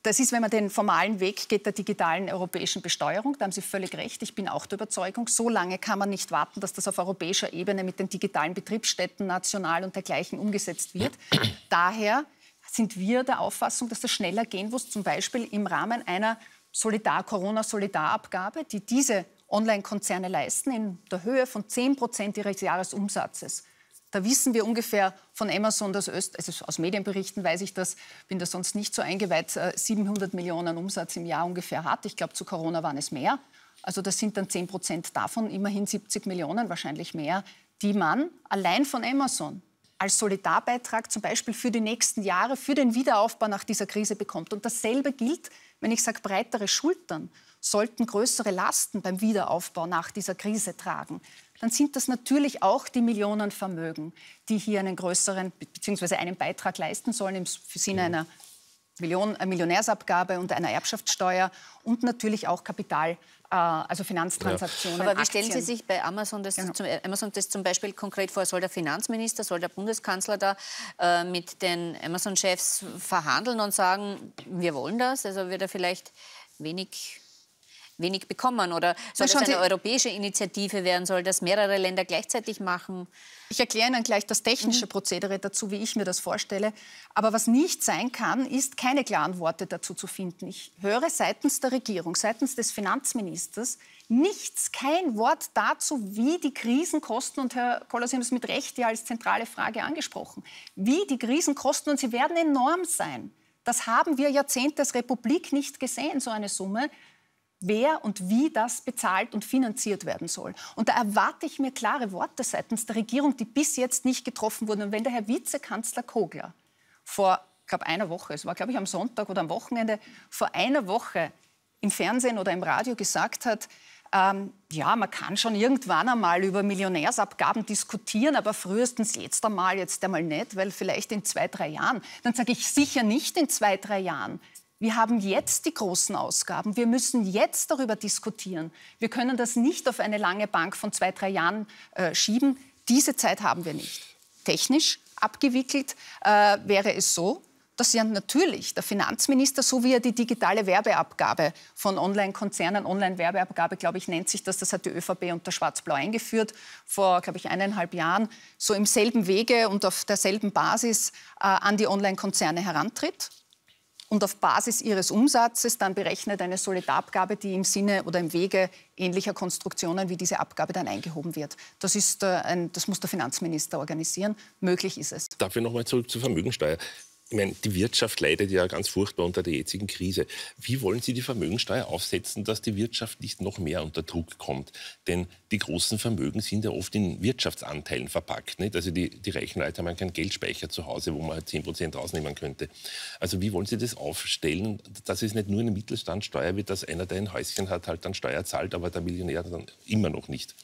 Das ist, wenn man den formalen Weg geht der digitalen europäischen Besteuerung, da haben Sie völlig recht, ich bin auch der Überzeugung, so lange kann man nicht warten, dass das auf europäischer Ebene mit den digitalen Betriebsstätten national und dergleichen umgesetzt wird. Daher sind wir der Auffassung, dass das schneller gehen muss, zum Beispiel im Rahmen einer Solidar Corona-Solidarabgabe, die diese Online-Konzerne leisten, in der Höhe von 10 Prozent ihres Jahresumsatzes. Da wissen wir ungefähr von Amazon, dass Öst, also aus Medienberichten weiß ich das, bin da sonst nicht so eingeweiht, 700 äh, Millionen Umsatz im Jahr ungefähr hat. Ich glaube, zu Corona waren es mehr. Also das sind dann 10 Prozent davon, immerhin 70 Millionen, wahrscheinlich mehr, die man allein von Amazon als Solidarbeitrag zum Beispiel für die nächsten Jahre, für den Wiederaufbau nach dieser Krise bekommt. Und dasselbe gilt, wenn ich sage, breitere Schultern sollten größere Lasten beim Wiederaufbau nach dieser Krise tragen dann sind das natürlich auch die Millionenvermögen, die hier einen größeren bzw. einen Beitrag leisten sollen im Sinne mhm. einer Million, äh, Millionärsabgabe und einer Erbschaftssteuer und natürlich auch Kapital, äh, also Finanztransaktionen. Aber wie Aktien. stellen Sie sich bei Amazon das, genau. zum, äh, Amazon das zum Beispiel konkret vor? Soll der Finanzminister, soll der Bundeskanzler da äh, mit den Amazon-Chefs verhandeln und sagen, wir wollen das? Also wird er vielleicht wenig wenig bekommen? Oder soll Na, das eine Sie europäische Initiative werden? Soll das mehrere Länder gleichzeitig machen? Ich erkläre Ihnen gleich das technische mhm. Prozedere dazu, wie ich mir das vorstelle. Aber was nicht sein kann, ist, keine klaren Worte dazu zu finden. Ich höre seitens der Regierung, seitens des Finanzministers nichts, kein Wort dazu, wie die Krisenkosten, und Herr Koller, Sie haben es mit Recht ja als zentrale Frage angesprochen, wie die Krisenkosten, und sie werden enorm sein. Das haben wir Jahrzehnte als Republik nicht gesehen, so eine Summe wer und wie das bezahlt und finanziert werden soll. Und da erwarte ich mir klare Worte seitens der Regierung, die bis jetzt nicht getroffen wurden. Und wenn der Herr Vizekanzler Kogler vor, ich glaube, einer Woche, es war, glaube ich, am Sonntag oder am Wochenende, vor einer Woche im Fernsehen oder im Radio gesagt hat, ähm, ja, man kann schon irgendwann einmal über Millionärsabgaben diskutieren, aber frühestens jetzt einmal, jetzt einmal nicht, weil vielleicht in zwei, drei Jahren. Dann sage ich sicher nicht in zwei, drei Jahren. Wir haben jetzt die großen Ausgaben. Wir müssen jetzt darüber diskutieren. Wir können das nicht auf eine lange Bank von zwei, drei Jahren äh, schieben. Diese Zeit haben wir nicht. Technisch abgewickelt äh, wäre es so, dass ja natürlich der Finanzminister, so wie er die digitale Werbeabgabe von Online-Konzernen, Online-Werbeabgabe, glaube ich, nennt sich das, das hat die ÖVP unter Schwarz-Blau eingeführt, vor, glaube ich, eineinhalb Jahren, so im selben Wege und auf derselben Basis äh, an die Online-Konzerne herantritt und auf Basis ihres Umsatzes dann berechnet eine Solidarabgabe, die im Sinne oder im Wege ähnlicher Konstruktionen wie diese Abgabe dann eingehoben wird. Das, ist äh, ein, das muss der Finanzminister organisieren. Möglich ist es. Dafür nochmal zurück zur Vermögensteuer ich meine, die Wirtschaft leidet ja ganz furchtbar unter der jetzigen Krise. Wie wollen Sie die Vermögensteuer aufsetzen, dass die Wirtschaft nicht noch mehr unter Druck kommt? Denn die großen Vermögen sind ja oft in Wirtschaftsanteilen verpackt. Nicht? Also die, die reichen Leute haben ja keinen Geldspeicher zu Hause, wo man halt 10 rausnehmen könnte. Also wie wollen Sie das aufstellen, dass es nicht nur eine Mittelstandsteuer wird, dass einer, der ein Häuschen hat, halt dann Steuer zahlt, aber der Millionär dann immer noch nicht?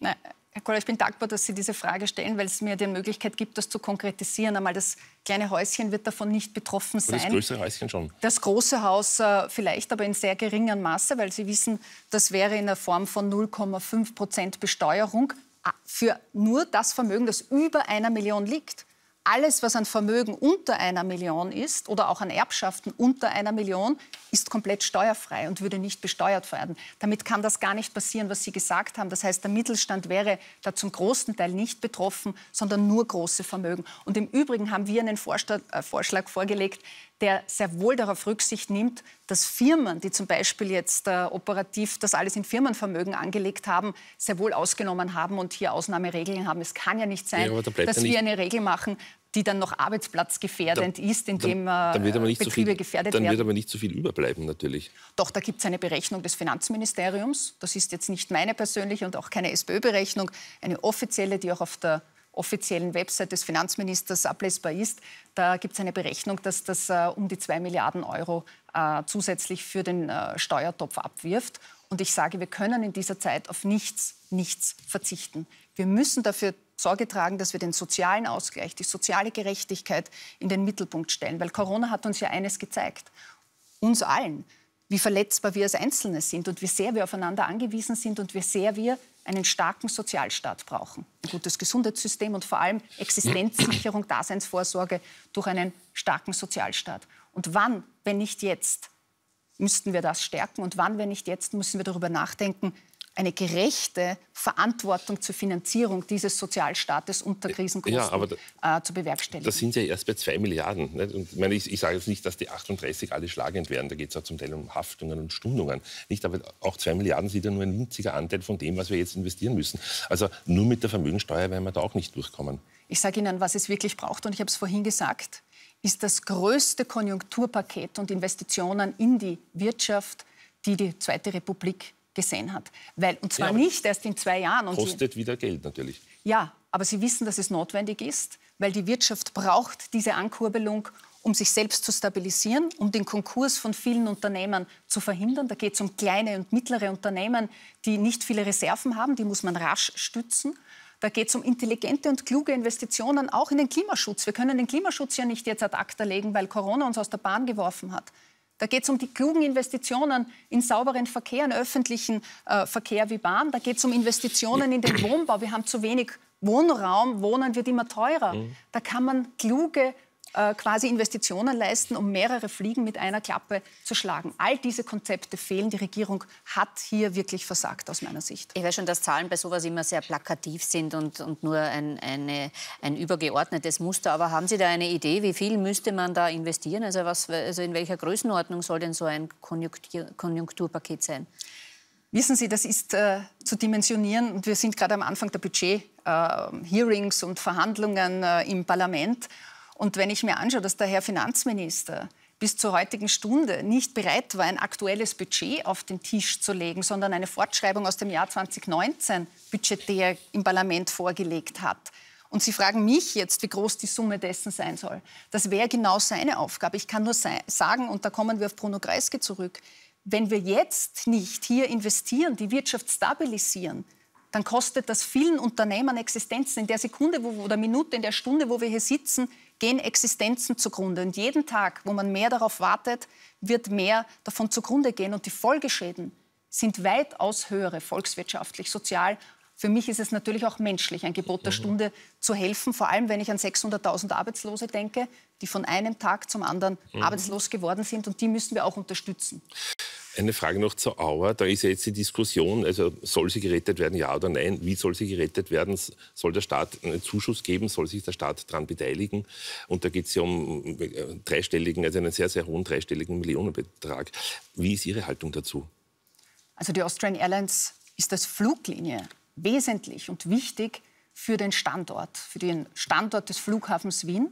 Nein, Herr Koller, ich bin dankbar, dass Sie diese Frage stellen, weil es mir die Möglichkeit gibt, das zu konkretisieren. Einmal das kleine Häuschen wird davon nicht betroffen sein. das größere Häuschen schon. Das große Haus äh, vielleicht, aber in sehr geringem Maße, weil Sie wissen, das wäre in der Form von 0,5 Prozent Besteuerung äh, für nur das Vermögen, das über einer Million liegt alles, was an Vermögen unter einer Million ist oder auch an Erbschaften unter einer Million, ist komplett steuerfrei und würde nicht besteuert werden. Damit kann das gar nicht passieren, was Sie gesagt haben. Das heißt, der Mittelstand wäre da zum großen Teil nicht betroffen, sondern nur große Vermögen. Und im Übrigen haben wir einen äh, Vorschlag vorgelegt, der sehr wohl darauf Rücksicht nimmt, dass Firmen, die zum Beispiel jetzt äh, operativ das alles in Firmenvermögen angelegt haben, sehr wohl ausgenommen haben und hier Ausnahmeregeln haben. Es kann ja nicht sein, ja, da dass wir nicht. eine Regel machen, die dann noch arbeitsplatzgefährdend da, ist, indem dann, äh, dann äh, Betriebe so viel, gefährdet werden. Dann wird aber nicht so viel überbleiben natürlich. Doch, da gibt es eine Berechnung des Finanzministeriums. Das ist jetzt nicht meine persönliche und auch keine SPÖ-Berechnung, eine offizielle, die auch auf der offiziellen Website des Finanzministers ablesbar ist. Da gibt es eine Berechnung, dass das äh, um die 2 Milliarden Euro äh, zusätzlich für den äh, Steuertopf abwirft. Und ich sage, wir können in dieser Zeit auf nichts, nichts verzichten. Wir müssen dafür Sorge tragen, dass wir den sozialen Ausgleich, die soziale Gerechtigkeit in den Mittelpunkt stellen. Weil Corona hat uns ja eines gezeigt, uns allen, wie verletzbar wir als Einzelne sind und wie sehr wir aufeinander angewiesen sind und wie sehr wir einen starken Sozialstaat brauchen. Ein gutes Gesundheitssystem und vor allem Existenzsicherung, Daseinsvorsorge durch einen starken Sozialstaat. Und wann, wenn nicht jetzt, müssten wir das stärken? Und wann, wenn nicht jetzt, müssen wir darüber nachdenken, eine gerechte Verantwortung zur Finanzierung dieses Sozialstaates unter Krisenkosten ja, aber da, äh, zu bewerkstelligen. Das sind ja erst bei zwei Milliarden. Nicht? Und meine, ich, ich sage jetzt nicht, dass die 38 alle schlagend wären. Da geht es ja zum Teil um Haftungen und Stundungen. Nicht, aber auch zwei Milliarden sind ja nur ein winziger Anteil von dem, was wir jetzt investieren müssen. Also nur mit der Vermögensteuer werden wir da auch nicht durchkommen. Ich sage Ihnen, was es wirklich braucht, und ich habe es vorhin gesagt, ist das größte Konjunkturpaket und Investitionen in die Wirtschaft, die die Zweite Republik gesehen hat. Weil, und zwar ja, nicht erst in zwei Jahren. Und kostet wieder Geld natürlich. Ja, aber Sie wissen, dass es notwendig ist, weil die Wirtschaft braucht diese Ankurbelung, um sich selbst zu stabilisieren, um den Konkurs von vielen Unternehmen zu verhindern. Da geht es um kleine und mittlere Unternehmen, die nicht viele Reserven haben, die muss man rasch stützen. Da geht es um intelligente und kluge Investitionen, auch in den Klimaschutz. Wir können den Klimaschutz ja nicht jetzt ad acta legen, weil Corona uns aus der Bahn geworfen hat. Da geht es um die klugen Investitionen in sauberen Verkehr, in öffentlichen äh, Verkehr wie Bahn. Da geht es um Investitionen in den Wohnbau. Wir haben zu wenig Wohnraum, Wohnen wird immer teurer. Mhm. Da kann man kluge äh, quasi Investitionen leisten, um mehrere Fliegen mit einer Klappe zu schlagen. All diese Konzepte fehlen. Die Regierung hat hier wirklich versagt, aus meiner Sicht. Ich weiß schon, dass Zahlen bei sowas immer sehr plakativ sind und, und nur ein, eine, ein übergeordnetes Muster. Aber haben Sie da eine Idee, wie viel müsste man da investieren? Also, was, also in welcher Größenordnung soll denn so ein Konjunktur, Konjunkturpaket sein? Wissen Sie, das ist äh, zu dimensionieren und wir sind gerade am Anfang der Budget-Hearings äh, und Verhandlungen äh, im Parlament. Und wenn ich mir anschaue, dass der Herr Finanzminister bis zur heutigen Stunde nicht bereit war, ein aktuelles Budget auf den Tisch zu legen, sondern eine Fortschreibung aus dem Jahr 2019 budgetär im Parlament vorgelegt hat. Und Sie fragen mich jetzt, wie groß die Summe dessen sein soll. Das wäre genau seine Aufgabe. Ich kann nur sagen, und da kommen wir auf Bruno Kreisky zurück, wenn wir jetzt nicht hier investieren, die Wirtschaft stabilisieren, dann kostet das vielen Unternehmern Existenzen. In der Sekunde wo, oder Minute, in der Stunde, wo wir hier sitzen, gehen Existenzen zugrunde. Und jeden Tag, wo man mehr darauf wartet, wird mehr davon zugrunde gehen. Und die Folgeschäden sind weitaus höhere, volkswirtschaftlich, sozial. Für mich ist es natürlich auch menschlich, ein Gebot der mhm. Stunde zu helfen, vor allem wenn ich an 600.000 Arbeitslose denke, die von einem Tag zum anderen mhm. arbeitslos geworden sind. Und die müssen wir auch unterstützen. Eine Frage noch zur Auer. Da ist ja jetzt die Diskussion, also soll sie gerettet werden, ja oder nein? Wie soll sie gerettet werden? Soll der Staat einen Zuschuss geben? Soll sich der Staat daran beteiligen? Und da geht es ja um äh, dreistelligen, also einen sehr, sehr hohen dreistelligen Millionenbetrag. Wie ist Ihre Haltung dazu? Also die Austrian Airlines ist als Fluglinie wesentlich und wichtig für den Standort, für den Standort des Flughafens Wien.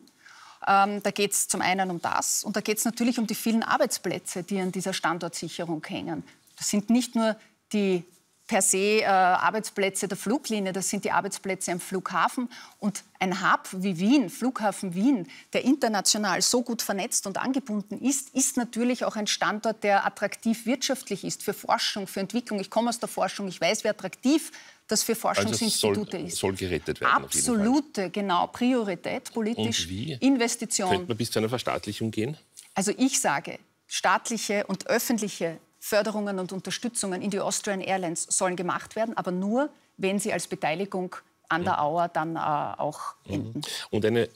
Ähm, da geht es zum einen um das und da geht es natürlich um die vielen Arbeitsplätze, die an dieser Standortsicherung hängen. Das sind nicht nur die per se äh, Arbeitsplätze der Fluglinie, das sind die Arbeitsplätze am Flughafen. Und ein Hub wie Wien, Flughafen Wien, der international so gut vernetzt und angebunden ist, ist natürlich auch ein Standort, der attraktiv wirtschaftlich ist für Forschung, für Entwicklung. Ich komme aus der Forschung, ich weiß, wie attraktiv das für also Forschungsinstitute also ist. Soll gerettet werden. Absolute, genau, Priorität politisch. Und wie? Investition. Könnte man bis zu einer Verstaatlichung gehen? Also ich sage, staatliche und öffentliche Förderungen und Unterstützungen in die Austrian Airlines sollen gemacht werden, aber nur, wenn sie als Beteiligung an der mhm. Auer dann äh, auch enden. Mhm. Und eine äh,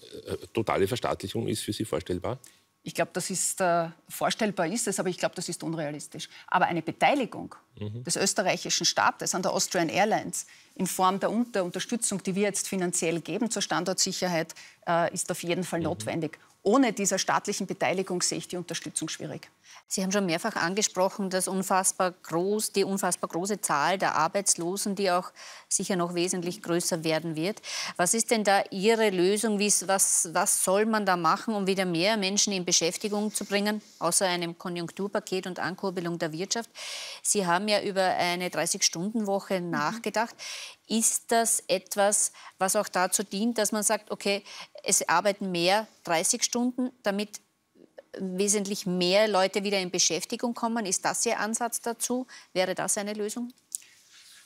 totale Verstaatlichung ist für Sie vorstellbar? Ich glaube, das ist äh, vorstellbar ist es, aber ich glaube, das ist unrealistisch. Aber eine Beteiligung mhm. des österreichischen Staates an der Austrian Airlines in Form der Unter Unterstützung, die wir jetzt finanziell geben zur Standortsicherheit, äh, ist auf jeden Fall mhm. notwendig ohne dieser staatlichen Beteiligung sehe ich die Unterstützung schwierig. Sie haben schon mehrfach angesprochen, dass unfassbar groß, die unfassbar große Zahl der Arbeitslosen, die auch sicher noch wesentlich größer werden wird. Was ist denn da Ihre Lösung? was, was soll man da machen, um wieder mehr Menschen in Beschäftigung zu bringen, außer einem Konjunkturpaket und Ankurbelung der Wirtschaft? Sie haben ja über eine 30-Stunden-Woche mhm. nachgedacht ist das etwas, was auch dazu dient, dass man sagt, okay, es arbeiten mehr 30 Stunden, damit wesentlich mehr Leute wieder in Beschäftigung kommen? Ist das Ihr Ansatz dazu? Wäre das eine Lösung?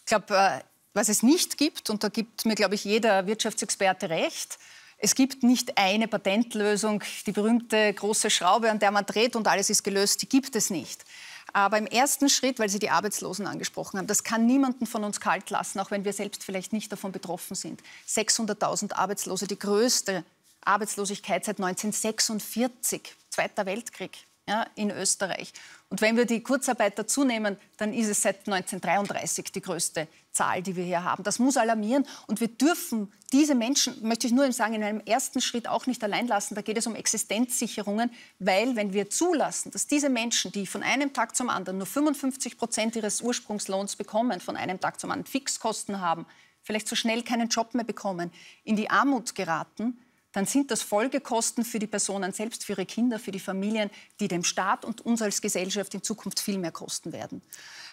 Ich glaube, äh, was es nicht gibt, und da gibt mir, glaube ich, jeder Wirtschaftsexperte recht, es gibt nicht eine Patentlösung, die berühmte große Schraube, an der man dreht und alles ist gelöst, die gibt es nicht. Aber im ersten Schritt, weil Sie die Arbeitslosen angesprochen haben, das kann niemanden von uns kalt lassen, auch wenn wir selbst vielleicht nicht davon betroffen sind. 600.000 Arbeitslose, die größte Arbeitslosigkeit seit 1946, Zweiter Weltkrieg ja, in Österreich. Und wenn wir die Kurzarbeit dazu nehmen, dann ist es seit 1933 die größte Zahl, die wir hier haben. Das muss alarmieren und wir dürfen diese Menschen, möchte ich nur sagen, in einem ersten Schritt auch nicht allein lassen. Da geht es um Existenzsicherungen, weil wenn wir zulassen, dass diese Menschen, die von einem Tag zum anderen nur 55 Prozent ihres Ursprungslohns bekommen, von einem Tag zum anderen Fixkosten haben, vielleicht so schnell keinen Job mehr bekommen, in die Armut geraten, dann sind das Folgekosten für die Personen selbst, für ihre Kinder, für die Familien, die dem Staat und uns als Gesellschaft in Zukunft viel mehr kosten werden.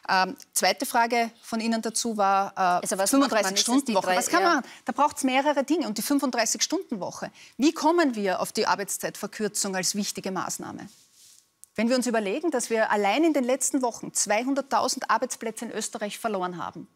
Ähm, zweite Frage von Ihnen dazu war äh, also 35-Stunden-Woche. Was kann man? Ja. Da braucht es mehrere Dinge. Und die 35-Stunden-Woche. Wie kommen wir auf die Arbeitszeitverkürzung als wichtige Maßnahme? Wenn wir uns überlegen, dass wir allein in den letzten Wochen 200.000 Arbeitsplätze in Österreich verloren haben,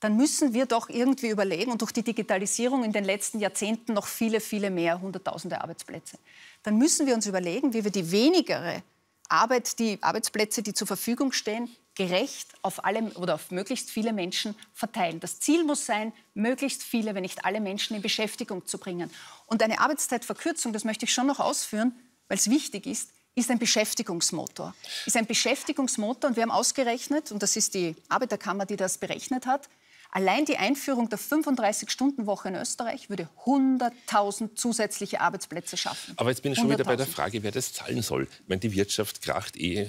dann müssen wir doch irgendwie überlegen, und durch die Digitalisierung in den letzten Jahrzehnten noch viele, viele mehr, hunderttausende Arbeitsplätze, dann müssen wir uns überlegen, wie wir die wenigere Arbeit, die Arbeitsplätze, die zur Verfügung stehen, gerecht auf alle oder auf möglichst viele Menschen verteilen. Das Ziel muss sein, möglichst viele, wenn nicht alle Menschen in Beschäftigung zu bringen. Und eine Arbeitszeitverkürzung, das möchte ich schon noch ausführen, weil es wichtig ist, ist ein Beschäftigungsmotor. Ist ein Beschäftigungsmotor und wir haben ausgerechnet, und das ist die Arbeiterkammer, die das berechnet hat, Allein die Einführung der 35-Stunden-Woche in Österreich würde 100.000 zusätzliche Arbeitsplätze schaffen. Aber jetzt bin ich schon wieder bei der Frage, wer das zahlen soll. Ich meine, die Wirtschaft kracht eh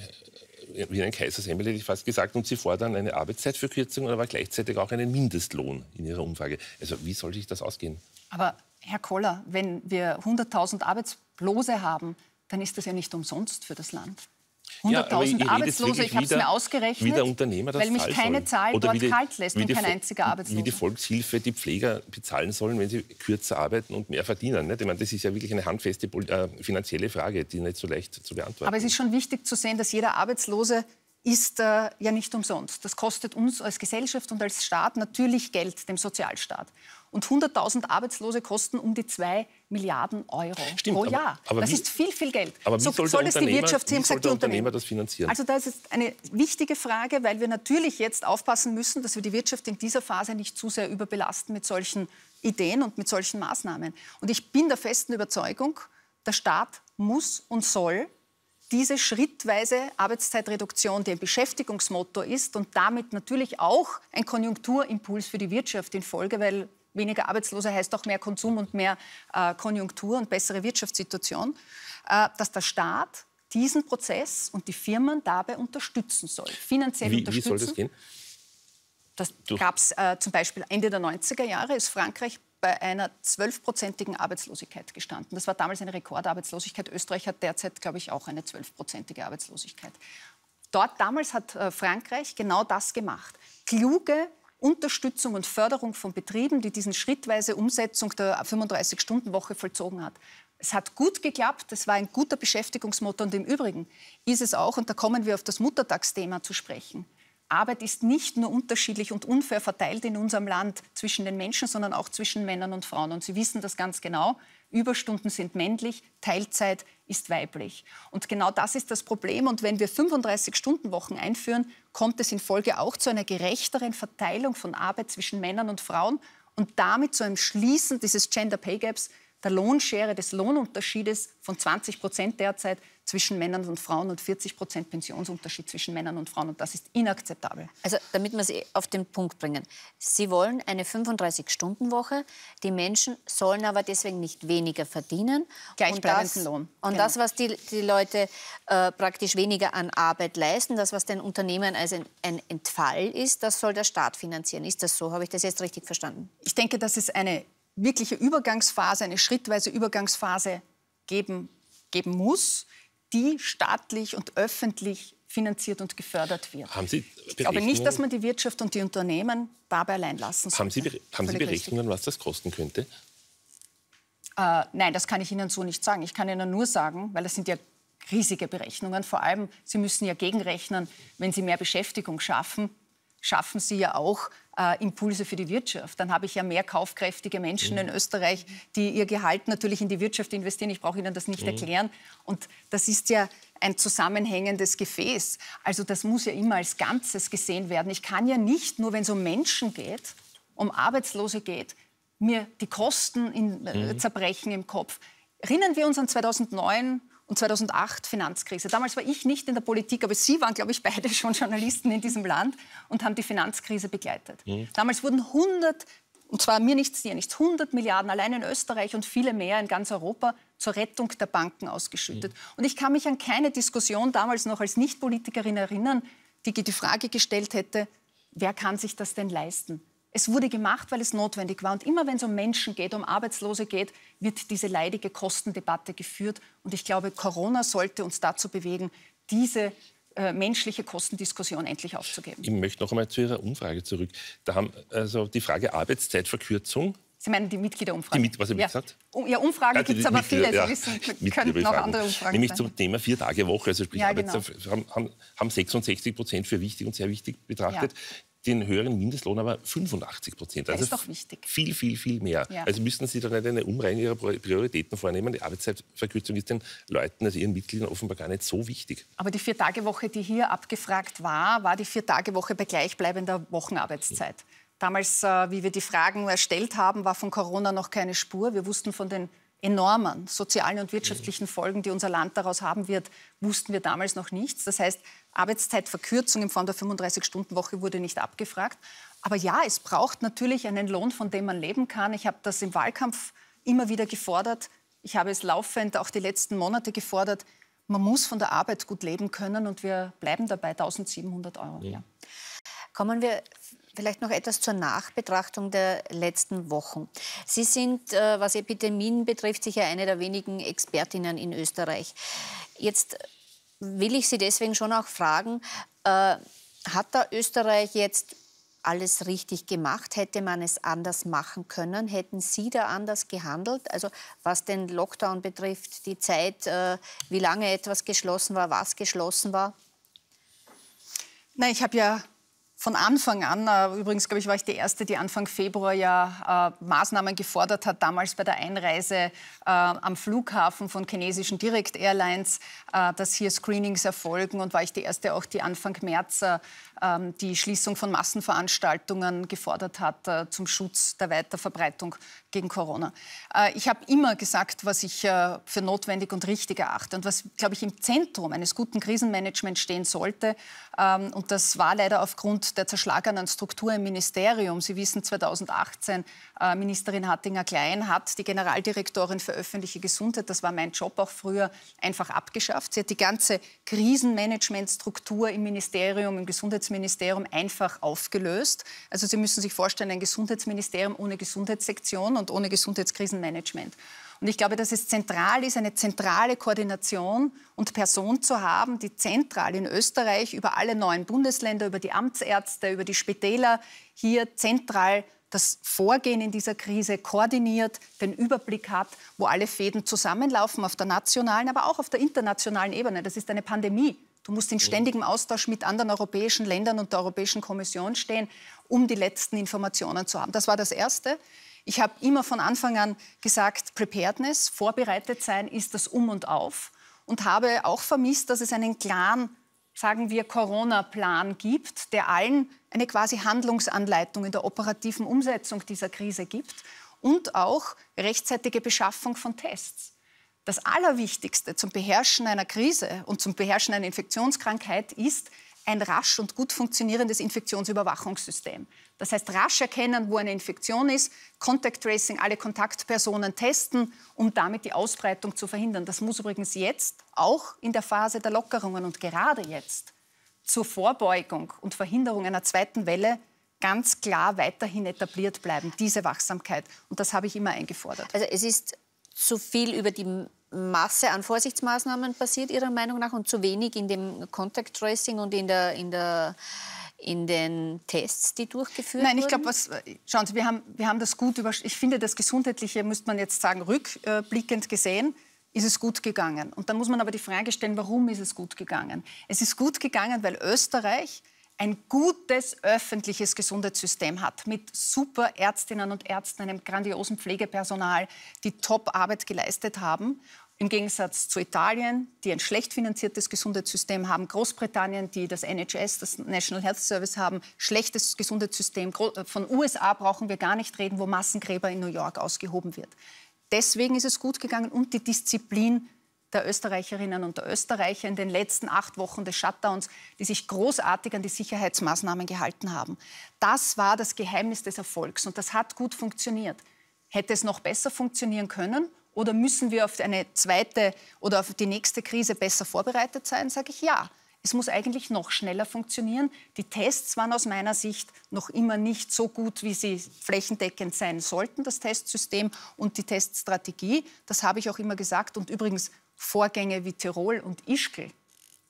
wie ein Kaisersemmel, hätte ich fast gesagt. Und Sie fordern eine Arbeitszeitverkürzung, aber gleichzeitig auch einen Mindestlohn in Ihrer Umfrage. Also wie soll sich das ausgehen? Aber Herr Koller, wenn wir 100.000 Arbeitslose haben, dann ist das ja nicht umsonst für das Land. 100.000 ja, Arbeitslose, ich habe es mir ausgerechnet, weil mich keine Zahl dort die, kalt lässt und kein einziger Arbeitsloser. Wie die Volkshilfe die Pfleger bezahlen sollen, wenn sie kürzer arbeiten und mehr verdienen. Nicht? Ich meine, das ist ja wirklich eine handfeste äh, finanzielle Frage, die nicht so leicht zu beantworten ist. Aber es ist schon wichtig zu sehen, dass jeder Arbeitslose ist äh, ja nicht umsonst. Das kostet uns als Gesellschaft und als Staat natürlich Geld, dem Sozialstaat und 100.000 Arbeitslose kosten um die 2 Milliarden Euro Stimmt, pro Jahr. Aber, aber das wie, ist viel, viel Geld. Aber wie so, soll, soll das die Wirtschaft, Sie haben gesagt, Unternehmer das finanzieren? Also das ist eine wichtige Frage, weil wir natürlich jetzt aufpassen müssen, dass wir die Wirtschaft in dieser Phase nicht zu sehr überbelasten mit solchen Ideen und mit solchen Maßnahmen. Und ich bin der festen Überzeugung, der Staat muss und soll diese schrittweise Arbeitszeitreduktion, die ein Beschäftigungsmotor ist und damit natürlich auch ein Konjunkturimpuls für die Wirtschaft in Folge, weil weniger Arbeitslose heißt auch mehr Konsum und mehr äh, Konjunktur und bessere Wirtschaftssituation, äh, dass der Staat diesen Prozess und die Firmen dabei unterstützen soll. Finanziell wie, unterstützen. Wie soll das gehen? Das gab es äh, zum Beispiel Ende der 90er Jahre, ist Frankreich bei einer zwölfprozentigen Arbeitslosigkeit gestanden. Das war damals eine Rekordarbeitslosigkeit. Österreich hat derzeit, glaube ich, auch eine zwölfprozentige Arbeitslosigkeit. Dort damals hat äh, Frankreich genau das gemacht. Kluge Unterstützung und Förderung von Betrieben, die diesen schrittweise Umsetzung der 35-Stunden-Woche vollzogen hat. Es hat gut geklappt, es war ein guter Beschäftigungsmotor und im Übrigen ist es auch, und da kommen wir auf das Muttertagsthema zu sprechen, Arbeit ist nicht nur unterschiedlich und unfair verteilt in unserem Land zwischen den Menschen, sondern auch zwischen Männern und Frauen. Und Sie wissen das ganz genau. Überstunden sind männlich, Teilzeit ist weiblich. Und genau das ist das Problem. Und wenn wir 35-Stunden-Wochen einführen, kommt es in Folge auch zu einer gerechteren Verteilung von Arbeit zwischen Männern und Frauen und damit zu einem Schließen dieses Gender Pay Gaps, der Lohnschere, des Lohnunterschiedes von 20 Prozent derzeit zwischen Männern und Frauen und 40 Prozent Pensionsunterschied zwischen Männern und Frauen. Und das ist inakzeptabel. Also damit wir es auf den Punkt bringen. Sie wollen eine 35-Stunden-Woche. Die Menschen sollen aber deswegen nicht weniger verdienen. Gleichbleibenden Lohn. Und genau. das, was die, die Leute äh, praktisch weniger an Arbeit leisten, das, was den Unternehmen als ein, ein Entfall ist, das soll der Staat finanzieren. Ist das so? Habe ich das jetzt richtig verstanden? Ich denke, das ist eine wirkliche Übergangsphase, eine schrittweise Übergangsphase geben, geben muss, die staatlich und öffentlich finanziert und gefördert wird. Haben Sie ich glaube nicht, dass man die Wirtschaft und die Unternehmen dabei allein lassen sollte. Haben Sie, haben Sie Berechnungen, richtig. was das kosten könnte? Äh, nein, das kann ich Ihnen so nicht sagen. Ich kann Ihnen nur sagen, weil das sind ja riesige Berechnungen. Vor allem, Sie müssen ja gegenrechnen, wenn Sie mehr Beschäftigung schaffen, schaffen Sie ja auch äh, Impulse für die Wirtschaft. Dann habe ich ja mehr kaufkräftige Menschen mhm. in Österreich, die ihr Gehalt natürlich in die Wirtschaft investieren. Ich brauche Ihnen das nicht mhm. erklären. Und das ist ja ein zusammenhängendes Gefäß. Also das muss ja immer als Ganzes gesehen werden. Ich kann ja nicht nur, wenn es um Menschen geht, um Arbeitslose geht, mir die Kosten in, äh, mhm. zerbrechen im Kopf. Erinnern wir uns an 2009, und 2008 Finanzkrise. Damals war ich nicht in der Politik, aber Sie waren, glaube ich, beide schon Journalisten in diesem Land und haben die Finanzkrise begleitet. Mhm. Damals wurden 100, und zwar mir nichts, dir nichts, 100 Milliarden allein in Österreich und viele mehr in ganz Europa zur Rettung der Banken ausgeschüttet. Mhm. Und ich kann mich an keine Diskussion damals noch als Nichtpolitikerin erinnern, die die Frage gestellt hätte, wer kann sich das denn leisten? Es wurde gemacht, weil es notwendig war. Und immer wenn es um Menschen geht, um Arbeitslose geht, wird diese leidige Kostendebatte geführt. Und ich glaube, Corona sollte uns dazu bewegen, diese äh, menschliche Kostendiskussion endlich aufzugeben. Ich möchte noch einmal zu Ihrer Umfrage zurück. Da haben also die Frage Arbeitszeitverkürzung Sie meinen die Mitgliederumfrage? Die Mit, was er ja. gesagt um, Ja, Umfragen gibt es aber viele. Ja. wissen, wir könnten auch andere Umfragen Nämlich sein. zum Thema vier Tage Woche. Also sprich, ja, genau. haben, haben, 66 Prozent für wichtig und sehr wichtig betrachtet. Ja den höheren Mindestlohn aber 85 Prozent. Also das ist doch wichtig. Viel, viel, viel mehr. Ja. Also müssen Sie da nicht eine Umreihung Ihrer Prioritäten vornehmen. Die Arbeitszeitverkürzung ist den Leuten, also Ihren Mitgliedern offenbar gar nicht so wichtig. Aber die Vier-Tage-Woche, die hier abgefragt war, war die Vier-Tage-Woche bei gleichbleibender Wochenarbeitszeit. Ja. Damals, äh, wie wir die Fragen erstellt haben, war von Corona noch keine Spur. Wir wussten von den enormen sozialen und wirtschaftlichen Folgen, die unser Land daraus haben wird, wussten wir damals noch nichts. Das heißt, Arbeitszeitverkürzung in Form der 35-Stunden-Woche wurde nicht abgefragt. Aber ja, es braucht natürlich einen Lohn, von dem man leben kann. Ich habe das im Wahlkampf immer wieder gefordert. Ich habe es laufend auch die letzten Monate gefordert. Man muss von der Arbeit gut leben können und wir bleiben dabei 1700 Euro. Ja. Kommen wir vielleicht noch etwas zur Nachbetrachtung der letzten Wochen. Sie sind, äh, was Epidemien betrifft, sicher eine der wenigen Expertinnen in Österreich. Jetzt will ich Sie deswegen schon auch fragen, äh, hat da Österreich jetzt alles richtig gemacht? Hätte man es anders machen können? Hätten Sie da anders gehandelt? Also was den Lockdown betrifft, die Zeit, äh, wie lange etwas geschlossen war, was geschlossen war? Na, ich habe ja von Anfang an, äh, übrigens glaube ich, war ich die Erste, die Anfang Februar ja äh, Maßnahmen gefordert hat, damals bei der Einreise äh, am Flughafen von chinesischen Direct Airlines, äh, dass hier Screenings erfolgen und war ich die Erste auch, die Anfang März äh, ähm, die Schließung von Massenveranstaltungen gefordert hat äh, zum Schutz der Weiterverbreitung gegen Corona. ich habe immer gesagt, was ich für notwendig und richtig erachte und was, glaube ich, im Zentrum eines guten Krisenmanagements stehen sollte. Ähm, und das war leider aufgrund der zerschlagenen Struktur im Ministerium. Sie wissen, 2018 äh, Ministerin Hattinger-Klein hat die Generaldirektorin für öffentliche Gesundheit, das war mein Job auch früher, einfach abgeschafft. Sie hat die ganze Krisenmanagementstruktur im Ministerium, im Gesundheitsministerium einfach aufgelöst. Also Sie müssen sich vorstellen, ein Gesundheitsministerium ohne Gesundheitssektion und ohne Gesundheitskrisenmanagement. Und ich glaube, dass es zentral ist, eine zentrale Koordination und Person zu haben, die zentral in Österreich über alle neuen Bundesländer, über die Amtsärzte, über die Spitäler hier zentral das Vorgehen in dieser Krise koordiniert, den Überblick hat, wo alle Fäden zusammenlaufen, auf der nationalen, aber auch auf der internationalen Ebene. Das ist eine Pandemie. Du musst in mhm. ständigem Austausch mit anderen europäischen Ländern und der Europäischen Kommission stehen, um die letzten Informationen zu haben. Das war das Erste. Ich habe immer von Anfang an gesagt, Preparedness, vorbereitet sein ist das Um und Auf und habe auch vermisst, dass es einen klaren, sagen wir, Corona-Plan gibt, der allen eine quasi Handlungsanleitung in der operativen Umsetzung dieser Krise gibt und auch rechtzeitige Beschaffung von Tests. Das Allerwichtigste zum Beherrschen einer Krise und zum Beherrschen einer Infektionskrankheit ist, ein rasch und gut funktionierendes Infektionsüberwachungssystem. Das heißt, rasch erkennen, wo eine Infektion ist, Contact Tracing, alle Kontaktpersonen testen, um damit die Ausbreitung zu verhindern. Das muss übrigens jetzt, auch in der Phase der Lockerungen und gerade jetzt, zur Vorbeugung und Verhinderung einer zweiten Welle ganz klar weiterhin etabliert bleiben, diese Wachsamkeit. Und das habe ich immer eingefordert. Also es ist zu viel über die Masse an Vorsichtsmaßnahmen passiert Ihrer Meinung nach und zu wenig in dem Contact Tracing und in der, in der in den Tests, die durchgeführt werden? Nein, ich glaube, schauen Sie, wir haben, wir haben das gut über. Ich finde, das Gesundheitliche müsste man jetzt sagen, rückblickend gesehen, ist es gut gegangen. Und dann muss man aber die Frage stellen, warum ist es gut gegangen? Es ist gut gegangen, weil Österreich ein gutes öffentliches Gesundheitssystem hat, mit super Ärztinnen und Ärzten, einem grandiosen Pflegepersonal, die Top-Arbeit geleistet haben. Im Gegensatz zu Italien, die ein schlecht finanziertes Gesundheitssystem haben, Großbritannien, die das NHS, das National Health Service haben, schlechtes Gesundheitssystem. Äh, von USA brauchen wir gar nicht reden, wo Massengräber in New York ausgehoben wird. Deswegen ist es gut gegangen und die Disziplin der Österreicherinnen und der Österreicher in den letzten acht Wochen des Shutdowns, die sich großartig an die Sicherheitsmaßnahmen gehalten haben. Das war das Geheimnis des Erfolgs und das hat gut funktioniert. Hätte es noch besser funktionieren können oder müssen wir auf eine zweite oder auf die nächste Krise besser vorbereitet sein? Sage ich ja. Es muss eigentlich noch schneller funktionieren. Die Tests waren aus meiner Sicht noch immer nicht so gut, wie sie flächendeckend sein sollten, das Testsystem und die Teststrategie. Das habe ich auch immer gesagt. Und übrigens, Vorgänge wie Tirol und Ischgl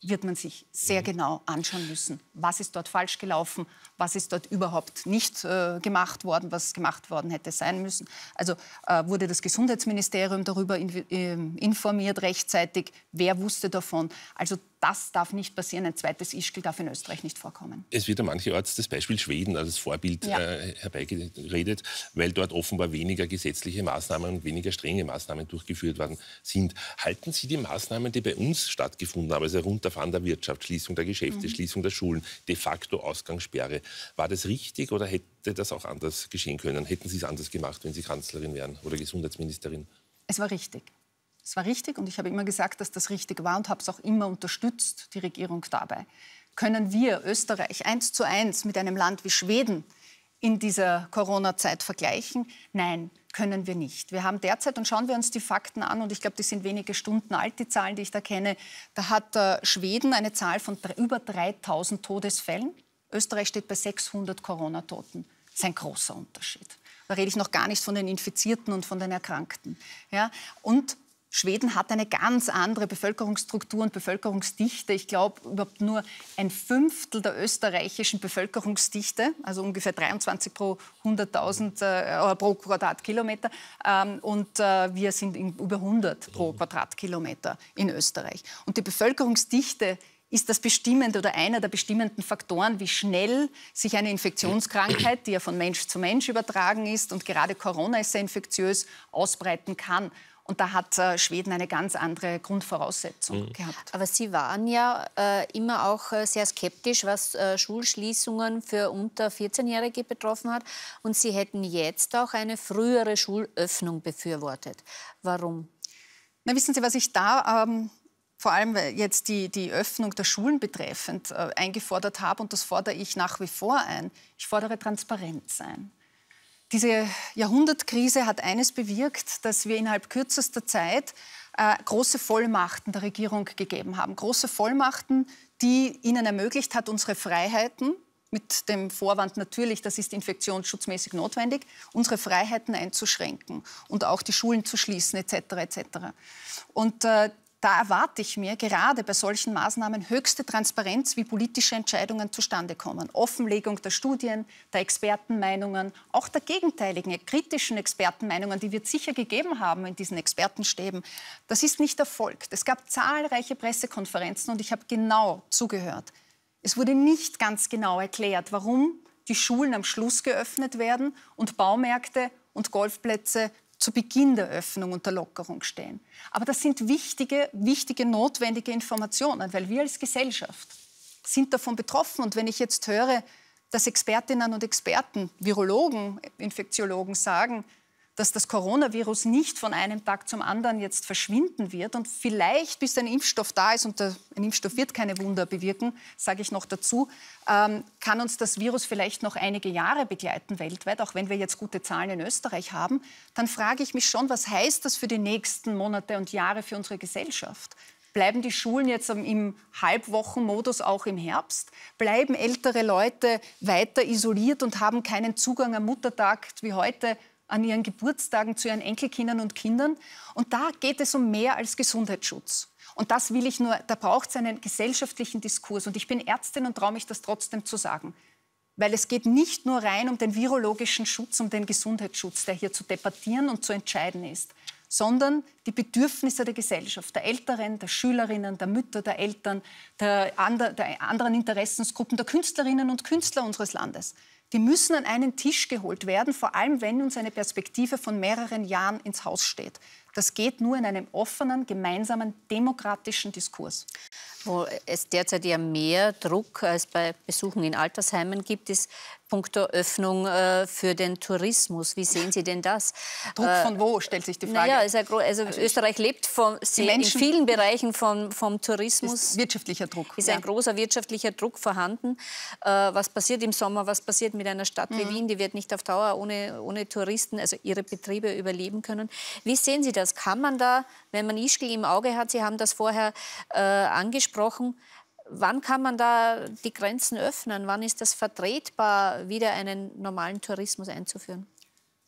wird man sich sehr mhm. genau anschauen müssen. Was ist dort falsch gelaufen? was ist dort überhaupt nicht äh, gemacht worden, was gemacht worden hätte sein müssen. Also äh, wurde das Gesundheitsministerium darüber in, äh, informiert rechtzeitig, wer wusste davon. Also das darf nicht passieren, ein zweites Ischgl darf in Österreich nicht vorkommen. Es wird ja mancherorts das Beispiel Schweden als Vorbild ja. Äh, herbeigeredet, weil dort offenbar weniger gesetzliche Maßnahmen und weniger strenge Maßnahmen durchgeführt worden sind. Halten Sie die Maßnahmen, die bei uns stattgefunden haben, also Runterfahren der Wirtschaft, Schließung der Geschäfte, mhm. Schließung der Schulen, de facto Ausgangssperre, war das richtig oder hätte das auch anders geschehen können? Hätten Sie es anders gemacht, wenn Sie Kanzlerin wären oder Gesundheitsministerin? Es war richtig. Es war richtig und ich habe immer gesagt, dass das richtig war und habe es auch immer unterstützt, die Regierung dabei. Können wir Österreich eins zu eins mit einem Land wie Schweden in dieser Corona-Zeit vergleichen? Nein, können wir nicht. Wir haben derzeit, und schauen wir uns die Fakten an, und ich glaube, die sind wenige Stunden alt, die Zahlen, die ich da kenne, da hat äh, Schweden eine Zahl von über 3000 Todesfällen. Österreich steht bei 600 Corona-Toten. Das ist ein großer Unterschied. Da rede ich noch gar nicht von den Infizierten und von den Erkrankten. Ja? Und Schweden hat eine ganz andere Bevölkerungsstruktur und Bevölkerungsdichte. Ich glaube, überhaupt nur ein Fünftel der österreichischen Bevölkerungsdichte, also ungefähr 23 pro 100.000 äh, äh, pro Quadratkilometer. Ähm, und äh, wir sind in, über 100 pro Quadratkilometer in Österreich. Und die Bevölkerungsdichte ist das bestimmend oder einer der bestimmenden Faktoren, wie schnell sich eine Infektionskrankheit, die ja von Mensch zu Mensch übertragen ist und gerade Corona ist sehr infektiös, ausbreiten kann. Und da hat äh, Schweden eine ganz andere Grundvoraussetzung mhm. gehabt. Aber Sie waren ja äh, immer auch äh, sehr skeptisch, was äh, Schulschließungen für unter 14-Jährige betroffen hat. Und Sie hätten jetzt auch eine frühere Schulöffnung befürwortet. Warum? Na, wissen Sie, was ich da ähm, vor allem jetzt die, die Öffnung der Schulen betreffend äh, eingefordert habe, und das fordere ich nach wie vor ein, ich fordere Transparenz ein. Diese Jahrhundertkrise hat eines bewirkt, dass wir innerhalb kürzester Zeit äh, große Vollmachten der Regierung gegeben haben. Große Vollmachten, die ihnen ermöglicht hat, unsere Freiheiten mit dem Vorwand natürlich, das ist infektionsschutzmäßig notwendig, unsere Freiheiten einzuschränken und auch die Schulen zu schließen etc. etc. Und äh, da erwarte ich mir gerade bei solchen Maßnahmen höchste Transparenz, wie politische Entscheidungen zustande kommen. Offenlegung der Studien, der Expertenmeinungen, auch der gegenteiligen, kritischen Expertenmeinungen, die wird sicher gegeben haben in diesen Expertenstäben. Das ist nicht erfolgt. Es gab zahlreiche Pressekonferenzen und ich habe genau zugehört. Es wurde nicht ganz genau erklärt, warum die Schulen am Schluss geöffnet werden und Baumärkte und Golfplätze zu Beginn der Öffnung und der Lockerung stehen. Aber das sind wichtige, wichtige, notwendige Informationen, weil wir als Gesellschaft sind davon betroffen. Und wenn ich jetzt höre, dass Expertinnen und Experten, Virologen, Infektiologen sagen, dass das Coronavirus nicht von einem Tag zum anderen jetzt verschwinden wird und vielleicht bis ein Impfstoff da ist und der, ein Impfstoff wird keine Wunder bewirken, sage ich noch dazu, ähm, kann uns das Virus vielleicht noch einige Jahre begleiten weltweit, auch wenn wir jetzt gute Zahlen in Österreich haben, dann frage ich mich schon, was heißt das für die nächsten Monate und Jahre für unsere Gesellschaft? Bleiben die Schulen jetzt im Halbwochenmodus auch im Herbst? Bleiben ältere Leute weiter isoliert und haben keinen Zugang am Muttertag wie heute an ihren Geburtstagen zu ihren Enkelkindern und Kindern. Und da geht es um mehr als Gesundheitsschutz. Und das will ich nur, da braucht es einen gesellschaftlichen Diskurs. Und ich bin Ärztin und traue mich das trotzdem zu sagen. Weil es geht nicht nur rein um den virologischen Schutz, um den Gesundheitsschutz, der hier zu debattieren und zu entscheiden ist, sondern die Bedürfnisse der Gesellschaft, der Älteren, der Schülerinnen, der Mütter, der Eltern, der, ander, der anderen Interessensgruppen, der Künstlerinnen und Künstler unseres Landes die müssen an einen Tisch geholt werden, vor allem wenn uns eine Perspektive von mehreren Jahren ins Haus steht. Das geht nur in einem offenen, gemeinsamen, demokratischen Diskurs. Wo es derzeit ja mehr Druck als bei Besuchen in Altersheimen gibt, ist puncto Öffnung äh, für den Tourismus. Wie sehen Sie denn das? Druck äh, von wo, äh, stellt sich die Frage. Naja, also, also Österreich lebt vom, in vielen Bereichen vom, vom Tourismus. Ist wirtschaftlicher Druck. Ist ja. ein großer wirtschaftlicher Druck vorhanden. Äh, was passiert im Sommer? Was passiert mit einer Stadt mhm. wie Wien? Die wird nicht auf Dauer ohne, ohne Touristen, also ihre Betriebe überleben können. Wie sehen Sie das? Kann man da, wenn man Ischgl im Auge hat, Sie haben das vorher äh, angesprochen, wann kann man da die Grenzen öffnen? Wann ist das vertretbar, wieder einen normalen Tourismus einzuführen?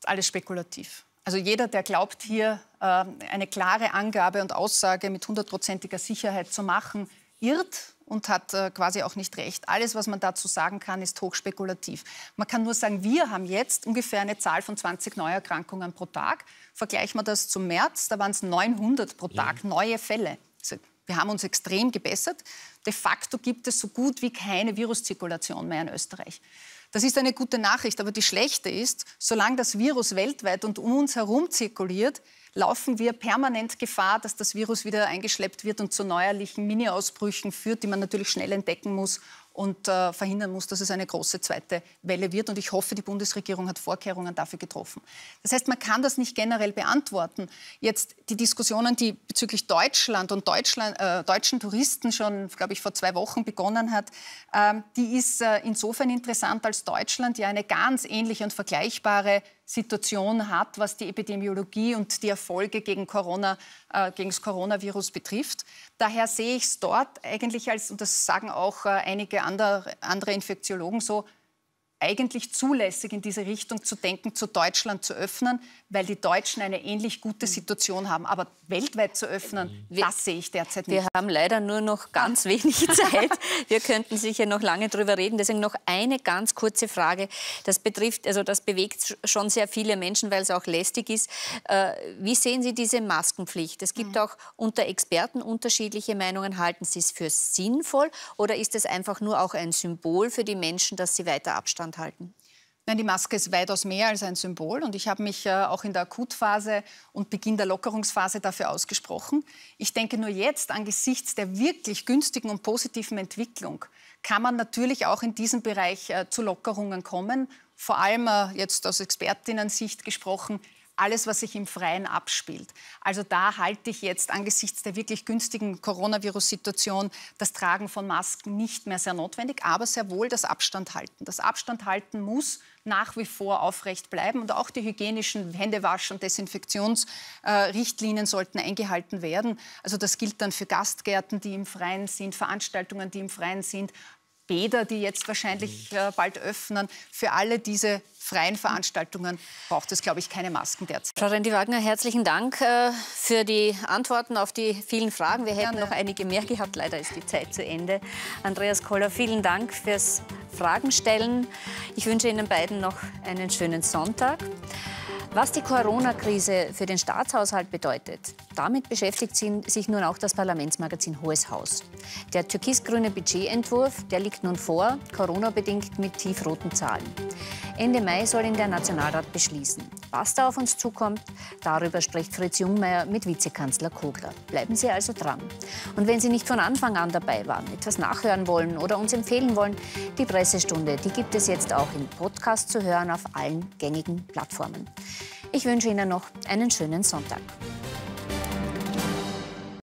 Alles spekulativ. Also jeder, der glaubt, hier äh, eine klare Angabe und Aussage mit hundertprozentiger Sicherheit zu machen, irrt und hat äh, quasi auch nicht recht. Alles, was man dazu sagen kann, ist hochspekulativ. Man kann nur sagen, wir haben jetzt ungefähr eine Zahl von 20 Neuerkrankungen pro Tag. Vergleichen wir das zum März, da waren es 900 pro Tag ja. neue Fälle. Also wir haben uns extrem gebessert. De facto gibt es so gut wie keine Viruszirkulation mehr in Österreich. Das ist eine gute Nachricht, aber die schlechte ist, solange das Virus weltweit und um uns herum zirkuliert, laufen wir permanent Gefahr, dass das Virus wieder eingeschleppt wird und zu neuerlichen Mini-Ausbrüchen führt, die man natürlich schnell entdecken muss und äh, verhindern muss, dass es eine große zweite Welle wird. Und ich hoffe, die Bundesregierung hat Vorkehrungen dafür getroffen. Das heißt, man kann das nicht generell beantworten. Jetzt die Diskussionen, die bezüglich Deutschland und Deutschland, äh, deutschen Touristen schon, glaube ich, vor zwei Wochen begonnen hat, äh, die ist äh, insofern interessant, als Deutschland ja eine ganz ähnliche und vergleichbare Situation hat, was die Epidemiologie und die Erfolge gegen Corona, äh, gegen das Coronavirus betrifft. Daher sehe ich es dort eigentlich als, und das sagen auch äh, einige andere, andere Infektiologen so, eigentlich zulässig, in diese Richtung zu denken, zu Deutschland zu öffnen, weil die Deutschen eine ähnlich gute mhm. Situation haben. Aber weltweit zu öffnen, mhm. das sehe ich derzeit nicht. Wir haben leider nur noch ganz wenig Zeit. wir könnten sicher noch lange darüber reden. Deswegen noch eine ganz kurze Frage. Das betrifft, also das bewegt schon sehr viele Menschen, weil es auch lästig ist. Äh, wie sehen Sie diese Maskenpflicht? Es gibt mhm. auch unter Experten unterschiedliche Meinungen. Halten Sie es für sinnvoll oder ist es einfach nur auch ein Symbol für die Menschen, dass sie weiter Abstand Abstand halten? Nein, die Maske ist weitaus mehr als ein Symbol und ich habe mich äh, auch in der Akutphase und Beginn der Lockerungsphase dafür ausgesprochen. Ich denke nur jetzt angesichts der wirklich günstigen und positiven Entwicklung kann man natürlich auch in diesem Bereich äh, zu Lockerungen kommen. Vor allem äh, jetzt aus Expertinnen-Sicht gesprochen, alles, was sich im Freien abspielt. Also da halte ich jetzt angesichts der wirklich günstigen Coronavirus-Situation das Tragen von Masken nicht mehr sehr notwendig, aber sehr wohl das Abstand halten. Das Abstand halten muss nach wie vor aufrecht bleiben und auch die hygienischen Händewasch- und Desinfektionsrichtlinien äh, sollten eingehalten werden. Also das gilt dann für Gastgärten, die im Freien sind, Veranstaltungen, die im Freien sind, Bäder, die jetzt wahrscheinlich mhm. äh, bald öffnen. Für alle diese freien Veranstaltungen braucht es, glaube ich, keine Masken derzeit. Frau Rendi-Wagner, herzlichen Dank äh, für die Antworten auf die vielen Fragen. Wir hätten noch einige mehr gehabt. Leider ist die Zeit zu Ende. Andreas Koller, vielen Dank fürs Fragen stellen. Ich wünsche Ihnen beiden noch einen schönen Sonntag. Was die Corona-Krise für den Staatshaushalt bedeutet, damit beschäftigt sich nun auch das Parlamentsmagazin Hohes Haus. Der türkisgrüne Budgetentwurf, der liegt nun vor, Corona-bedingt mit tiefroten Zahlen. Ende Mai soll ihn der Nationalrat beschließen. Was da auf uns zukommt, darüber spricht Fritz Jungmeier mit Vizekanzler Kogler. Bleiben Sie also dran. Und wenn Sie nicht von Anfang an dabei waren, etwas nachhören wollen oder uns empfehlen wollen, die Pressestunde, die gibt es jetzt auch im Podcast zu hören auf allen gängigen Plattformen. Ich wünsche Ihnen noch einen schönen Sonntag.